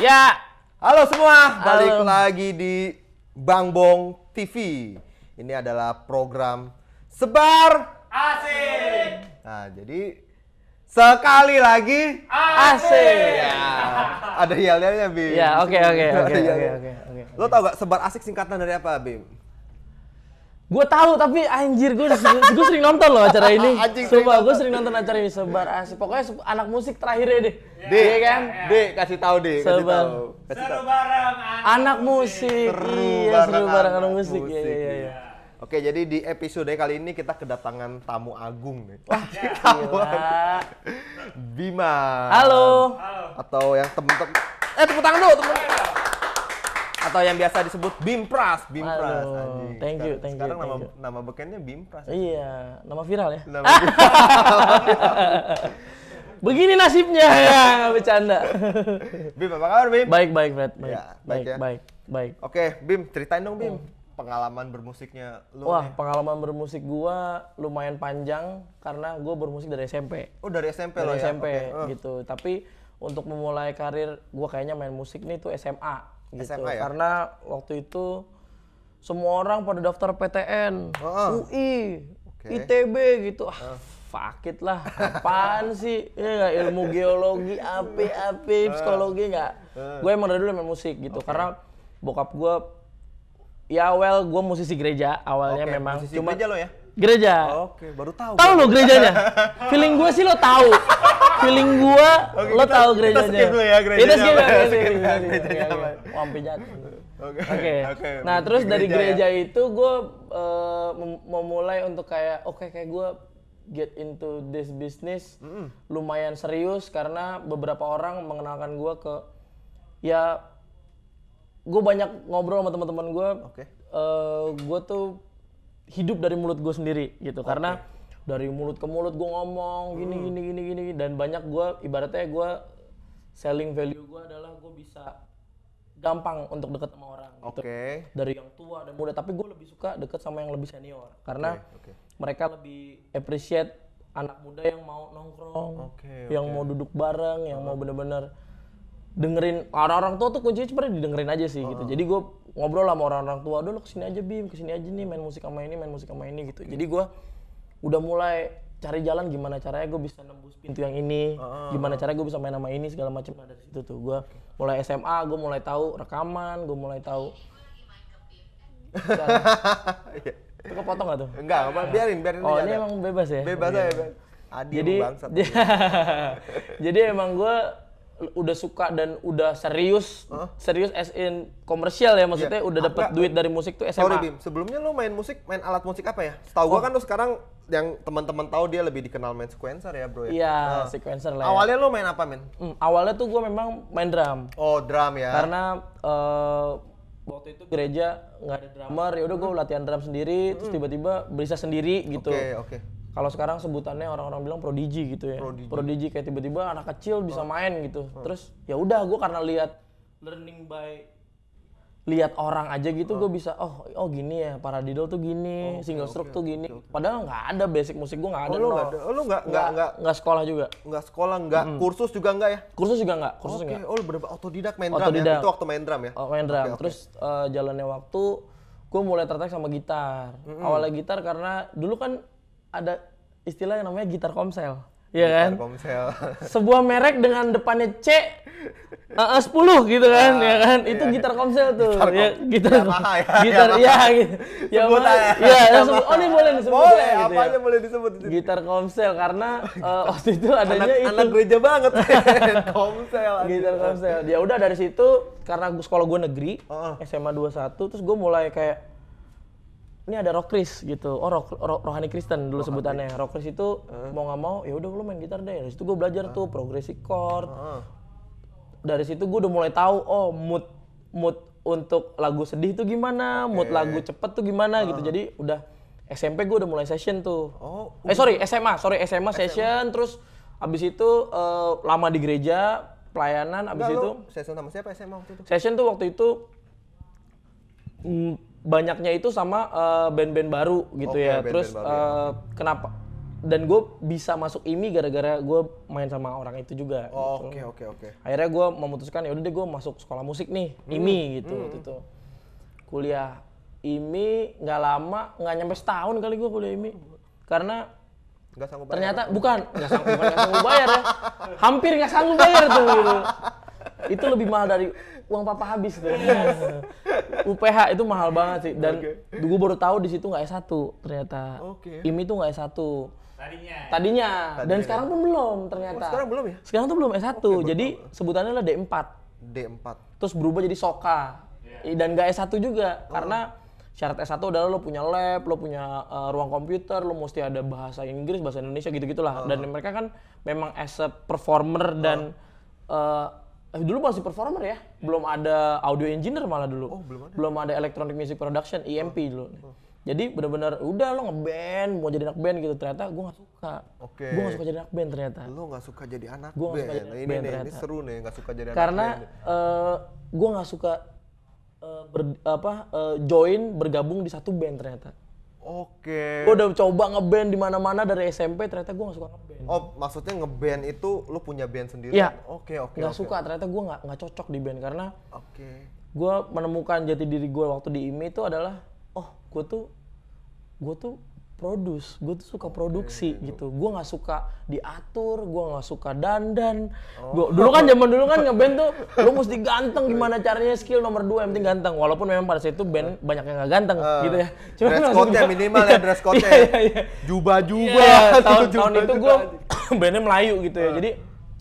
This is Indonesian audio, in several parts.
Ya. Halo semua, balik lagi di Bang Bong TV. Ini adalah program sebar asik. Nah, jadi sekali lagi asik. asik. Ya. Ada yel-yelnya, Bim. Ya, oke oke oke oke oke. Lo tau gak sebar asik singkatan dari apa, Bim? Gue tahu tapi anjir gue gue sering nonton loh acara ini. Coba gue sering nonton acara ini sebar asik. Pokoknya anak musik terakhirnya deh. D, D iya kan? D kasih tahu deh, kasih tahu. Kasih seru tahu. anak, musik. Seru iya, seru bareng anak, musik. Iya iya, iya, iya, iya. Oke, jadi di episode kali ini kita kedatangan tamu agung nih. Wah, ya, Bima. Halo. Halo. Atau yang temen-temen Eh, tepuk tangan dulu, -temen atau yang biasa disebut Bimpras, Bimpras. Aduh, Thank you, thank you. Sekarang thank nama you. nama bekennya Bimpras. Iya, nama viral ya. Nama viral. Begini nasibnya ya, bercanda. Bim, apa kabar Bim? Baik, baik, Fred. Baik, ya, baik, baik, ya. baik, baik. Oke, Bim, ceritain dong Bim. Hmm. Pengalaman bermusiknya lu Wah, nih. pengalaman bermusik gua lumayan panjang karena gua bermusik dari SMP. Oh, dari SMP dari loh SMP, ya? SMP okay. Oh. gitu. Tapi untuk memulai karir gua kayaknya main musik nih tuh SMA gitu. SMA ya? Karena waktu itu semua orang pada daftar PTN, oh. UI, okay. ITB gitu. Ah, fakit lah. Apaan sih? Ya ilmu geologi, api-api, psikologi nggak. Gue emang dari dulu main musik gitu. Okay. Karena bokap gue ya well gue musisi gereja awalnya okay, memang musisi cuma gereja lo ya gereja. Oke, okay. baru tahu. Tahu lo gerejanya? Feeling gue sih lo tahu. Feeling gue okay, oh, gitu. lo kita, tahu gerejanya. Kita skip dulu ya gerejanya. Ya, kita skip ya gerejanya. gerejanya. Oke. Oke. Nah, terus dari gereja ya. itu gue uh, memulai untuk kayak oke okay, kayak gue get into this business lumayan serius karena beberapa orang mengenalkan gue ke ya gue banyak ngobrol sama teman-teman gue. Oke. Okay. Uh, eh, gue tuh hidup dari mulut gue sendiri gitu okay. karena dari mulut ke mulut gue ngomong gini hmm. gini gini gini dan banyak gue ibaratnya gue selling value gue adalah gue bisa gampang untuk deket sama orang gitu. okay. dari yang tua dan muda tapi gue lebih suka deket sama yang lebih senior karena okay. Okay. mereka lebih appreciate anak muda yang mau nongkrong okay, okay. yang mau duduk bareng yang oh. mau bener-bener dengerin orang-orang tua tuh kuncinya cuma didengerin aja sih oh. gitu jadi gue ngobrol sama orang-orang tua dulu kesini aja bim kesini aja nih main musik sama ini main musik sama ini gitu jadi gue udah mulai cari jalan gimana caranya gue bisa nembus pintu yang ini uh, gimana caranya gue bisa main sama ini segala macam nah dari situ tuh gue mulai SMA gue mulai tahu rekaman gue mulai tahu itu kepotong gak tuh? Enggak, apa, biarin, biarin Oh, ini emang bebas ya? Bebas aja, iya. Adi jadi, bangsat. jadi emang gue udah suka dan udah serius huh? serius as in komersial ya maksudnya yeah. udah dapat duit dari musik tuh SMA. Sorry Bim, sebelumnya lu main musik main alat musik apa ya? Setahu oh. gua kan lo sekarang yang teman-teman tahu dia lebih dikenal main sequencer ya bro ya. Iya nah, sequencer lah. Ya. Awalnya lu main apa men? Hmm, awalnya tuh gua memang main drum. Oh drum ya. Karena uh, waktu itu gereja nggak ada drummer ya udah gua hmm. latihan drum sendiri hmm. terus tiba-tiba berisa sendiri gitu. Oke okay, oke. Okay kalau sekarang sebutannya orang-orang bilang prodigi gitu ya. Prodigi, prodigi kayak tiba-tiba anak kecil bisa hmm. main gitu. Hmm. Terus ya udah gue karena lihat learning by lihat orang aja gitu hmm. gue bisa oh oh gini ya para paradiddle tuh gini oh, single stroke okay, tuh gini okay, okay. padahal nggak ada basic musik gue oh, nggak ada oh, lo nggak no. Lo nggak nggak nggak nggak sekolah juga nggak sekolah nggak hmm. kursus juga nggak ya kursus juga nggak kursus okay. nggak oh lo berapa otodidak main otodidak. drum ya? itu waktu main drum ya oh, main drum okay, okay. terus uh, jalannya waktu gue mulai tertarik sama gitar mm -hmm. awalnya gitar karena dulu kan ada istilah yang namanya gitar komsel. Iya kan? Komsel. Sebuah merek dengan depannya C eh, eh, uh, 10 gitu kan, ah, ya kan? Iya. Itu iya. gitar komsel tuh. Gitar ya, kom ya, gitar iya, gitu. iya, Ya, ya, gitar ya gitu. Ya, ya, ya, oh ini boleh disebut. Boleh, ya, gitu, apa ya. aja ya. boleh disebut. Gitar komsel karena uh, waktu itu adanya anak, itu. Anak gereja banget. komsel. Gitar komsel. Ya udah dari situ karena sekolah gue negeri, uh -uh. SMA 21 terus gue mulai kayak ini ada rock Chris gitu oh rock, rock rohani Kristen dulu oh, rock sebutannya rock Chris itu uh. mau nggak mau ya udah lu main gitar deh dari situ gue belajar uh. tuh progresi chord uh. dari situ gue udah mulai tahu oh mood mood untuk lagu sedih tuh gimana okay. mood lagu cepet tuh gimana uh. gitu jadi udah SMP gue udah mulai session tuh oh eh sorry SMA sorry SMA, SMA. session terus abis itu uh, lama di gereja pelayanan abis Enggak, itu session sama siapa SMA waktu itu session tuh waktu itu mm, banyaknya itu sama band eh, band-band baru gitu okay, ya. Band -band Terus band -band uh, ya. Eh, kenapa? Dan gue bisa masuk IMI gara-gara gue main sama orang itu juga. Oh, gitu. Oke oke oke. Akhirnya gue memutuskan ya udah deh gue masuk sekolah musik nih hmm. IMI hmm. gitu hmm. itu. Kuliah IMI nggak lama nggak nyampe setahun kali gue kuliah IMI karena Gak sanggup bayar ternyata bukan nggak sanggup, sanggup bayar ya hampir nggak sanggup bayar tuh gitu itu lebih mahal dari uang papa habis tuh. UPH itu mahal banget sih dan okay. gue baru tahu di situ nggak S1 ternyata. Okay. IMI itu nggak S1. Tadinya. Tadinya. Tadinya. Dan sekarang pun belum ternyata. Oh, sekarang belum ya? Sekarang tuh belum S1. Okay, jadi betul. sebutannya lah D4. D4. Terus berubah jadi SOKA. Yeah. Dan gak S1 juga oh. karena syarat S1 adalah lo punya lab, lo punya uh, ruang komputer, lo mesti ada bahasa Inggris, bahasa Indonesia gitu-gitulah. Uh. Dan mereka kan memang as a performer dan Uh, eh, dulu masih performer ya. Iya. Belum ada audio engineer malah dulu. Oh, belum ada. Belum ada electronic music production, EMP oh. E dulu. Oh, oh. Jadi bener-bener udah lo ngeband, mau jadi anak band gitu. Ternyata gue gak suka. Oke. Okay. Gue gak suka jadi anak band ternyata. Lo gak suka jadi anak gua band. Gak suka jadi anak ini, band, ternyata. ini seru nih eh, gak suka jadi Karena, anak band. Karena uh, gue gak suka uh, ber, apa uh, join bergabung di satu band ternyata. Oke. Okay. Gue udah coba ngeband di mana-mana dari SMP, ternyata gue gak suka ngeband. Oh, maksudnya ngeband itu lu punya band sendiri? Iya. Oke, okay, oke. Okay, gak okay. suka, ternyata gue gak, gak cocok di band karena Oke. Okay. Gue menemukan jati diri gue waktu di IMI e itu adalah, oh, gue tuh gue tuh produce gue tuh suka produksi gitu gue nggak suka diatur gue nggak suka dandan oh. gua, dulu kan zaman dulu kan ngeband tuh lu mesti ganteng gimana caranya skill nomor dua yang penting ganteng walaupun memang pada saat itu band eh. banyak yang nggak ganteng uh, gitu ya Cuma dress code nya minimal ya iya, dress iya, code nya ya. iya, iya, iya. juba juga Yeah, tahun, tahun itu gue bandnya melayu gitu ya eh. jadi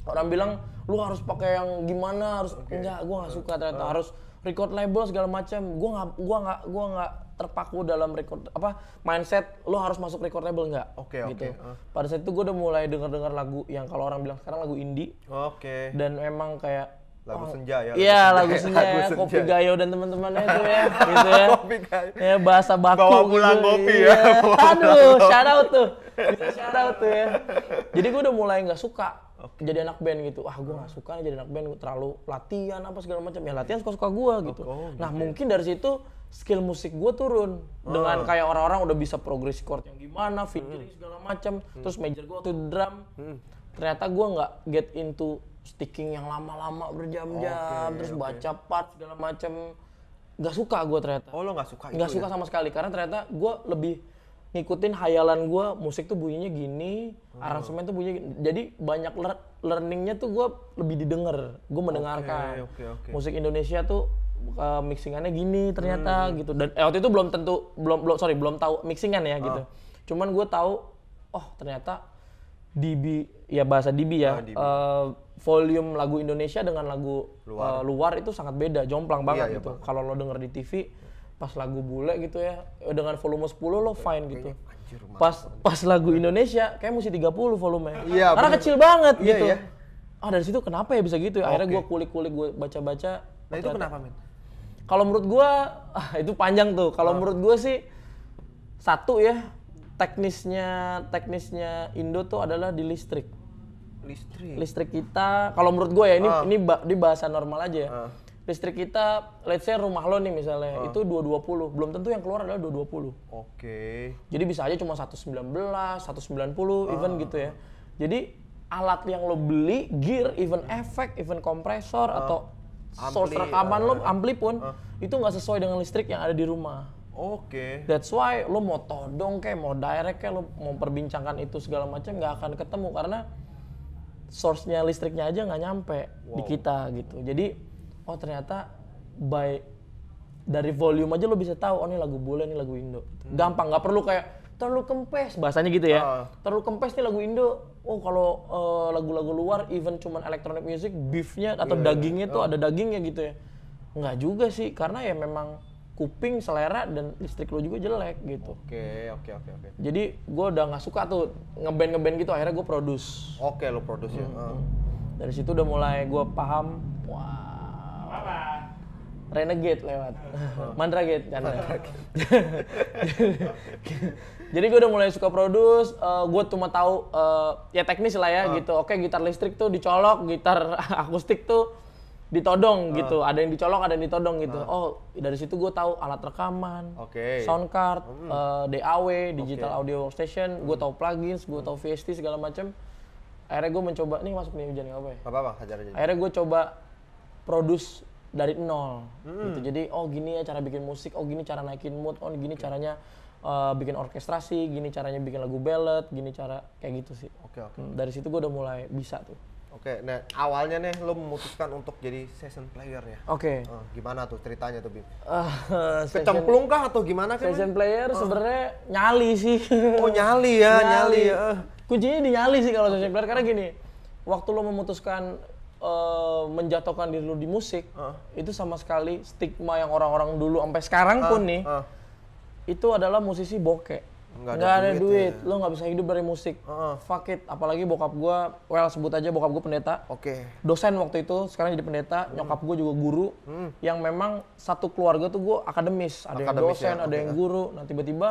orang bilang lu harus pakai yang gimana harus okay. enggak gue nggak suka ternyata uh. harus record label segala macam gue nggak gue nggak gue nggak terpaku dalam record apa mindset lo harus masuk record label nggak oke okay, gitu okay, uh. Eh. pada saat itu gue udah mulai denger dengar lagu yang kalau orang bilang sekarang lagu indie oke okay. dan memang kayak lagu oh, senja ya iya lagu senja, lagu senja, ya, kopi gayo dan teman-temannya itu ya gitu ya kopi gayo ya bahasa baku bawa pulang gitu, kopi iya. ya, aduh shout out tuh shout out tuh ya jadi gue udah mulai nggak suka okay. jadi anak band gitu ah gue nggak oh. suka jadi anak band gue terlalu latihan apa segala macam ya latihan suka suka gue oh, gitu oh, nah okay. Ya. mungkin dari situ skill musik gue turun oh. dengan kayak orang-orang udah bisa progress chord yang gimana fingering hmm. segala macam hmm. terus major gue tuh drum hmm. ternyata gue nggak get into sticking yang lama-lama berjam-jam okay, terus okay. baca part segala macam nggak suka gue ternyata oh lo nggak suka nggak suka ya? sama sekali karena ternyata gue lebih ngikutin hayalan gue musik tuh bunyinya gini oh. aransemen tuh bunyinya gini. jadi banyak le learningnya tuh gue lebih didengar gue mendengarkan okay, okay, okay. musik Indonesia tuh uh, mixingannya gini ternyata hmm. gitu dan eh, waktu itu belum tentu belum belum sorry belum tahu mixingan ya oh. gitu ah. cuman gue tahu oh ternyata DB ya bahasa DB ya oh, ah, DB. Uh, volume lagu Indonesia dengan lagu luar, uh, luar itu sangat beda jomplang iya, banget iya, gitu kalau lo denger di TV hmm pas lagu bule gitu ya eh, dengan volume 10 lo fine gitu. pas pas lagu Indonesia kayak mesti 30 volume. ya. Karena bener. kecil banget iya, gitu. Iya. Ah dari situ kenapa ya bisa gitu ya? Akhirnya okay. gue kulik-kulik gue baca-baca. Nah itu kenapa, men? Kalau menurut gue ah, itu panjang tuh. Kalau ah. menurut gue sih satu ya teknisnya teknisnya Indo tuh adalah di listrik. Listrik. Listrik kita kalau menurut gue ya ini ah. ini, di bahasa normal aja ya. Ah listrik kita, let's say rumah lo nih misalnya, uh. itu 220. Belum tentu yang keluar adalah 220. Oke. Okay. Jadi bisa aja cuma 119, 190 uh. even gitu ya. Jadi alat yang lo beli, gear, even efek, even kompresor uh. atau ampli, source rekaman uh. lo, eh, ampli pun uh. itu nggak sesuai dengan listrik yang ada di rumah. Oke. Okay. That's why lo mau todong kayak mau direct kayak lo mau perbincangkan itu segala macam nggak akan ketemu karena source-nya listriknya aja nggak nyampe wow. di kita gitu. Jadi oh ternyata by dari volume aja lo bisa tahu oh ini lagu bule ini lagu Indo hmm. gampang nggak perlu kayak terlalu kempes bahasanya gitu ya uh. terlalu kempes nih lagu Indo oh kalau uh, lagu-lagu luar even cuman electronic music beefnya atau yeah, iya. dagingnya yeah. tuh uh. ada dagingnya gitu ya nggak juga sih karena ya memang kuping selera dan listrik lo juga jelek gitu. Oke oke oke oke. Jadi gue udah nggak suka tuh ngeband ngeband gitu akhirnya gue produce. Oke lo produce hmm. ya. Uh. Dari situ udah mulai gue paham wah apa-apa. Renegade lewat. Mandragate kan. Jadi gue udah mulai suka produce, uh, eh, gue cuma tahu uh, ya teknis lah ya uh. gitu. Oke, gitar listrik tuh dicolok, gitar akustik tuh ditodong uh. gitu. Ada yang dicolok, ada yang ditodong gitu. Uh. Oh, dari situ gue tahu alat rekaman, okay. sound card, mm. uh, eh, DAW, digital okay. audio workstation, gue tahu plugins, gue hmm. tahu VST segala macam. Akhirnya gue mencoba nih masuk nih hujan apa ya? Apa apa, hajar aja. Akhirnya gue coba produce dari nol hmm. gitu. Jadi oh gini ya cara bikin musik, oh gini cara naikin mood, oh gini okay. caranya uh, bikin orkestrasi, gini caranya bikin lagu ballad, gini cara kayak gitu sih. Oke okay, oke. Okay. Hmm, dari situ gue udah mulai bisa tuh. Oke, okay, nah awalnya nih lo memutuskan untuk jadi session player ya? Oke. Okay. Uh, eh, gimana tuh ceritanya tuh Bim? Ah, uh, Kecemplung kah atau gimana kan? Session player uh. sebenarnya nyali sih. Oh nyali ya, nyali. nyali. Uh. Kuncinya di nyali sih kalau okay. session player karena gini, waktu lo memutuskan Eh, menjatuhkan diri lu di musik uh. itu sama sekali stigma yang orang-orang dulu sampai sekarang uh, pun ah, nih uh. itu adalah musisi bokeh nggak ada, ada duit, ya. lo nggak bisa hidup dari musik. Uh Fuck it, apalagi bokap gue, well sebut aja bokap gue pendeta. Oke. Okay. Dosen waktu itu, sekarang jadi pendeta. Hmm. Nyokap gue juga guru, hmm. yang memang satu keluarga tuh gue akademis. Ada akademis yang dosen, ya? ada okay. yang guru. Nah tiba-tiba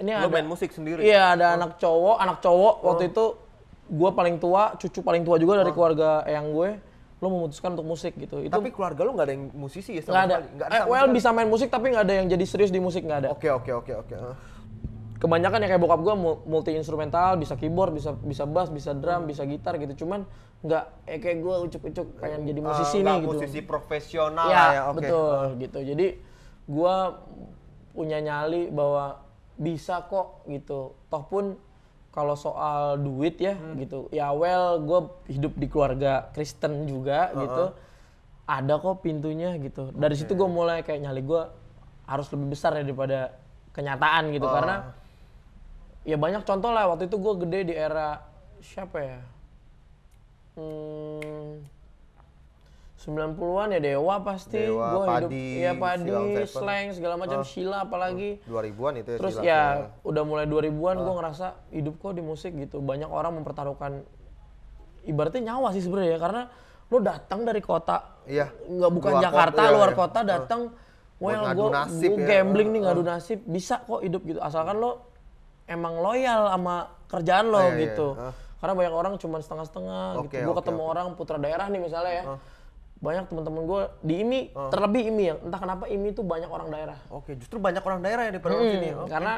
ini lo ada. main musik sendiri. Iya, ada oh. anak cowok, anak cowok oh. waktu itu gue paling tua, cucu paling tua juga dari keluarga yang gue, lo memutuskan untuk musik gitu. Itu tapi keluarga lo nggak ada yang musisi ya? Nggak ada. Gak ada eh, well bisa main musik tapi nggak ada yang jadi serius di musik nggak ada. Oke okay, oke okay, oke okay, oke. Kebanyakan yang kayak bokap gue multi instrumental, bisa keyboard, bisa bisa bass, bisa drum, bisa gitar gitu. Cuman nggak eh, kayak gue ucuk-ucuk pengen jadi musisi uh, nih gitu. Musisi profesional ya. ya okay. Betul gitu. Jadi gue punya nyali bahwa bisa kok gitu. Toh pun kalau soal duit ya hmm. gitu ya well gue hidup di keluarga Kristen juga uh -uh. gitu ada kok pintunya gitu dari okay. situ gue mulai kayak nyali gue harus lebih besar ya daripada kenyataan gitu uh. karena ya banyak contoh lah waktu itu gue gede di era siapa ya hmm, 90-an ya Dewa pasti. Dewa, gua hidup, Padi, hidup, ya Padi, Slang segala macam, oh. Sheila apalagi. 2000-an itu ya Terus ya udah mulai 2000-an oh. gua ngerasa hidup kok di musik gitu. Banyak orang mempertaruhkan ibaratnya nyawa sih sebenarnya ya karena lo datang dari kota iya. nggak bukan luar Jakarta kota, iya, luar iya. kota oh. datang oh. well gue ya, gambling ya. nih oh. ngadu nasib bisa kok hidup gitu asalkan lo emang loyal sama kerjaan lo iya, iya, gitu iya. karena banyak orang cuma setengah-setengah okay, gitu gue okay, ketemu okay. orang putra daerah nih misalnya ya oh banyak teman-teman gue di IMI, uh. Ah. terlebih IMI yang entah kenapa IMI itu banyak orang daerah. Oke, okay, justru banyak orang daerah ya di hmm, sini. Okay. Karena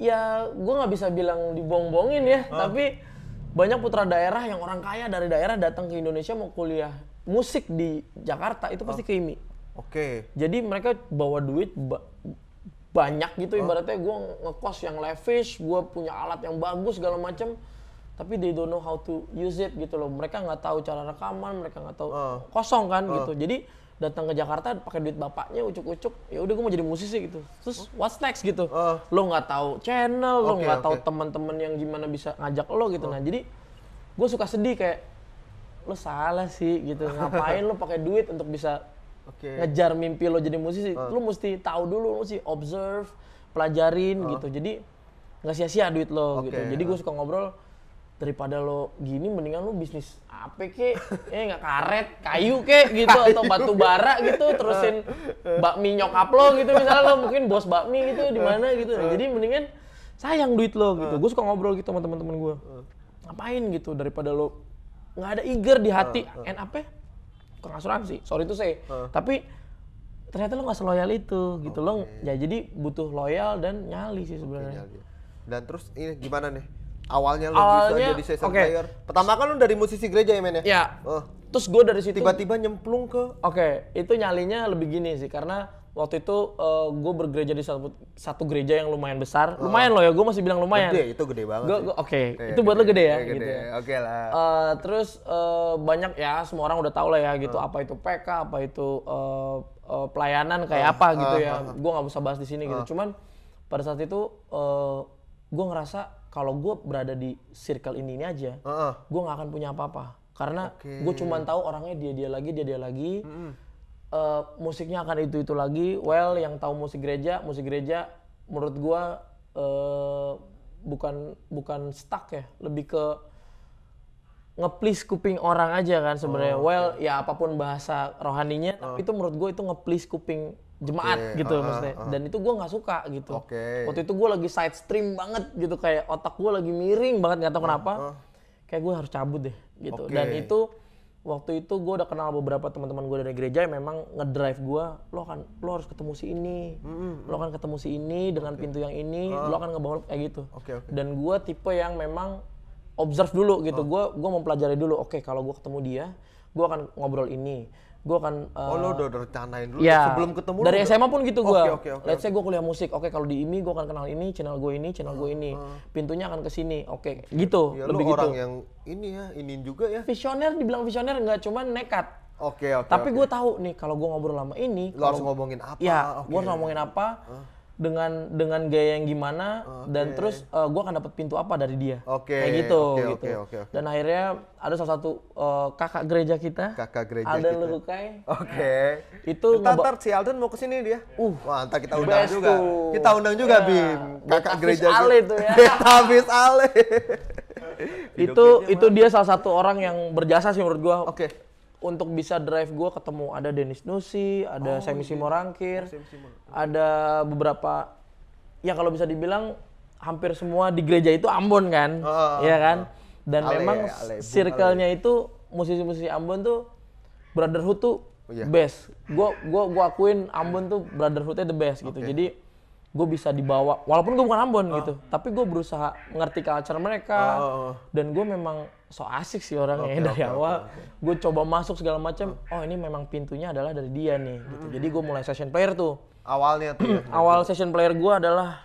ya gue nggak bisa bilang dibongbongin ya, uh. tapi banyak putra daerah yang orang kaya dari daerah datang ke Indonesia mau kuliah musik di Jakarta itu pasti uh. ke IMI. Oke. Okay. Jadi mereka bawa duit ba banyak gitu ibaratnya gue ngekos yang lavish, gue punya alat yang bagus segala macam tapi they don't know how to use it gitu loh mereka nggak tahu cara rekaman mereka nggak tahu uh. kosong kan uh. gitu jadi datang ke Jakarta pakai duit bapaknya ucuk-ucuk ya udah gue mau jadi musisi gitu terus what's next gitu uh. lo nggak tahu channel lo nggak okay, okay. tahu teman-teman yang gimana bisa ngajak lo gitu uh. nah jadi gue suka sedih kayak lo salah sih gitu ngapain lo pakai duit untuk bisa okay. ngejar mimpi lo jadi musisi uh. lo mesti tahu dulu lo mesti observe pelajarin uh. gitu jadi nggak sia-sia duit lo okay, gitu jadi gue suka ngobrol daripada lo gini mendingan lo bisnis apa ke eh nggak karet kayu ke gitu kayu. atau batu bara gitu terusin bakmi nyokap lo gitu misalnya lo mungkin bos bakmi gitu di mana gitu nah, jadi mendingan sayang duit lo gitu nah. gue suka ngobrol gitu sama teman-teman gue nah. ngapain gitu daripada lo nggak ada iger di hati En apa ya? kurang asuransi sorry itu saya tapi ternyata lo nggak seloyal itu gitu okay. lo ya jadi butuh loyal dan nyali sih sebenarnya okay, dan terus ini gimana nih awalnya lo gitu awalnya, bisa jadi session okay. player? Pertama kan lu dari musisi gereja ya men ya? Iya. Uh. Terus gue dari situ tiba-tiba nyemplung ke Oke, okay. itu nyalinya lebih gini sih karena waktu itu uh, eh, gue bergereja di satu, satu gereja yang lumayan besar. Oh. Lumayan loh ya, gue masih bilang lumayan. Gede, itu gede banget. Oke, okay. Eh, itu buat lo gede ya gede. gitu. Ya. Oke okay lah. Uh, terus uh, banyak ya semua orang udah tahu lah ya gitu uh. apa itu PK, apa itu uh, uh, pelayanan kayak uh. apa gitu uh. ya. Gue nggak usah bahas di sini gitu. Cuman pada saat itu uh, gue ngerasa kalau gue berada di circle ini ini aja, uh -uh. gue nggak akan punya apa-apa. Karena okay. gue cuma tahu orangnya dia dia lagi, dia dia lagi. Mm -hmm. uh, musiknya akan itu itu lagi. Well, yang tahu musik gereja, musik gereja, menurut gue uh, bukan bukan stuck ya, lebih ke ngeplis kuping orang aja kan sebenarnya. Oh, okay. Well, ya apapun bahasa rohaninya, uh. tapi oh. itu menurut gue itu ngeplis kuping jemaat okay. gitu uh, maksudnya uh, uh. dan itu gue nggak suka gitu okay. waktu itu gue lagi side stream banget gitu kayak otak gue lagi miring banget nggak tahu uh, kenapa uh. kayak gue harus cabut deh gitu okay. dan itu waktu itu gue udah kenal beberapa teman-teman gue dari gereja yang memang ngedrive gue lo kan lo harus ketemu si ini lo kan ketemu si ini dengan okay. pintu yang ini uh. lo kan ngebawa kayak gitu okay, okay. dan gue tipe yang memang observe dulu gitu gue uh. gue mempelajari dulu oke okay, kalau gue ketemu dia gue akan ngobrol ini gue akan uh, oh lo eh, udah rencanain dulu ya, ya sebelum ketemu dari SMA pun gitu gue okay, okay, okay, let's say gue kuliah musik oke okay, kalau di IMI gue akan kenal ini channel gue ah, ini channel ah. gue ini pintunya akan ke sini oke okay. gitu ya, lebih lo gitu orang yang ini ya ini juga ya visioner dibilang visioner nggak cuma nekat Oke, okay, oke. Okay, Tapi okay. gue tahu nih kalau gue ngobrol lama ini, lo harus ngomongin apa? Ya, okay. Ah, gue harus ngomongin apa. Huh? dengan dengan gaya yang gimana okay. dan terus uh, eh, gue akan dapat pintu apa dari dia okay. kayak gitu okay, gitu okay, okay, okay. dan akhirnya ada salah satu uh, kakak gereja kita kakak gereja Alden kita. Lukai oke okay. Nah, itu ntar, si Alden mau kesini dia uh wah ntar kita undang Best juga kita undang juga yeah. Bim kakak gereja Ale itu ya habis Ale itu itu dia salah satu orang yang berjasa sih menurut gue oke okay untuk bisa drive gue ketemu ada Dennis Nusi, ada oh, Semi iya. Simo Rangkir, ada beberapa ya kalau bisa dibilang hampir semua di gereja itu Ambon kan, oh, ya kan. Dan ale, memang circle-nya itu musisi-musisi Ambon tuh brotherhood tuh yeah. Oh, iya. best. Gue gua gua akuin Ambon tuh brotherhoodnya the best gitu. Okay. Jadi gue bisa dibawa walaupun gue bukan Ambon oh. gitu, tapi gue berusaha mengerti culture mereka oh. oh, oh. dan gue memang so asik sih orangnya okay, dari okay, awal okay. gue coba masuk segala macam oh ini memang pintunya adalah dari dia nih gitu jadi gue mulai session player tuh awalnya tuh ya, awal session player gue adalah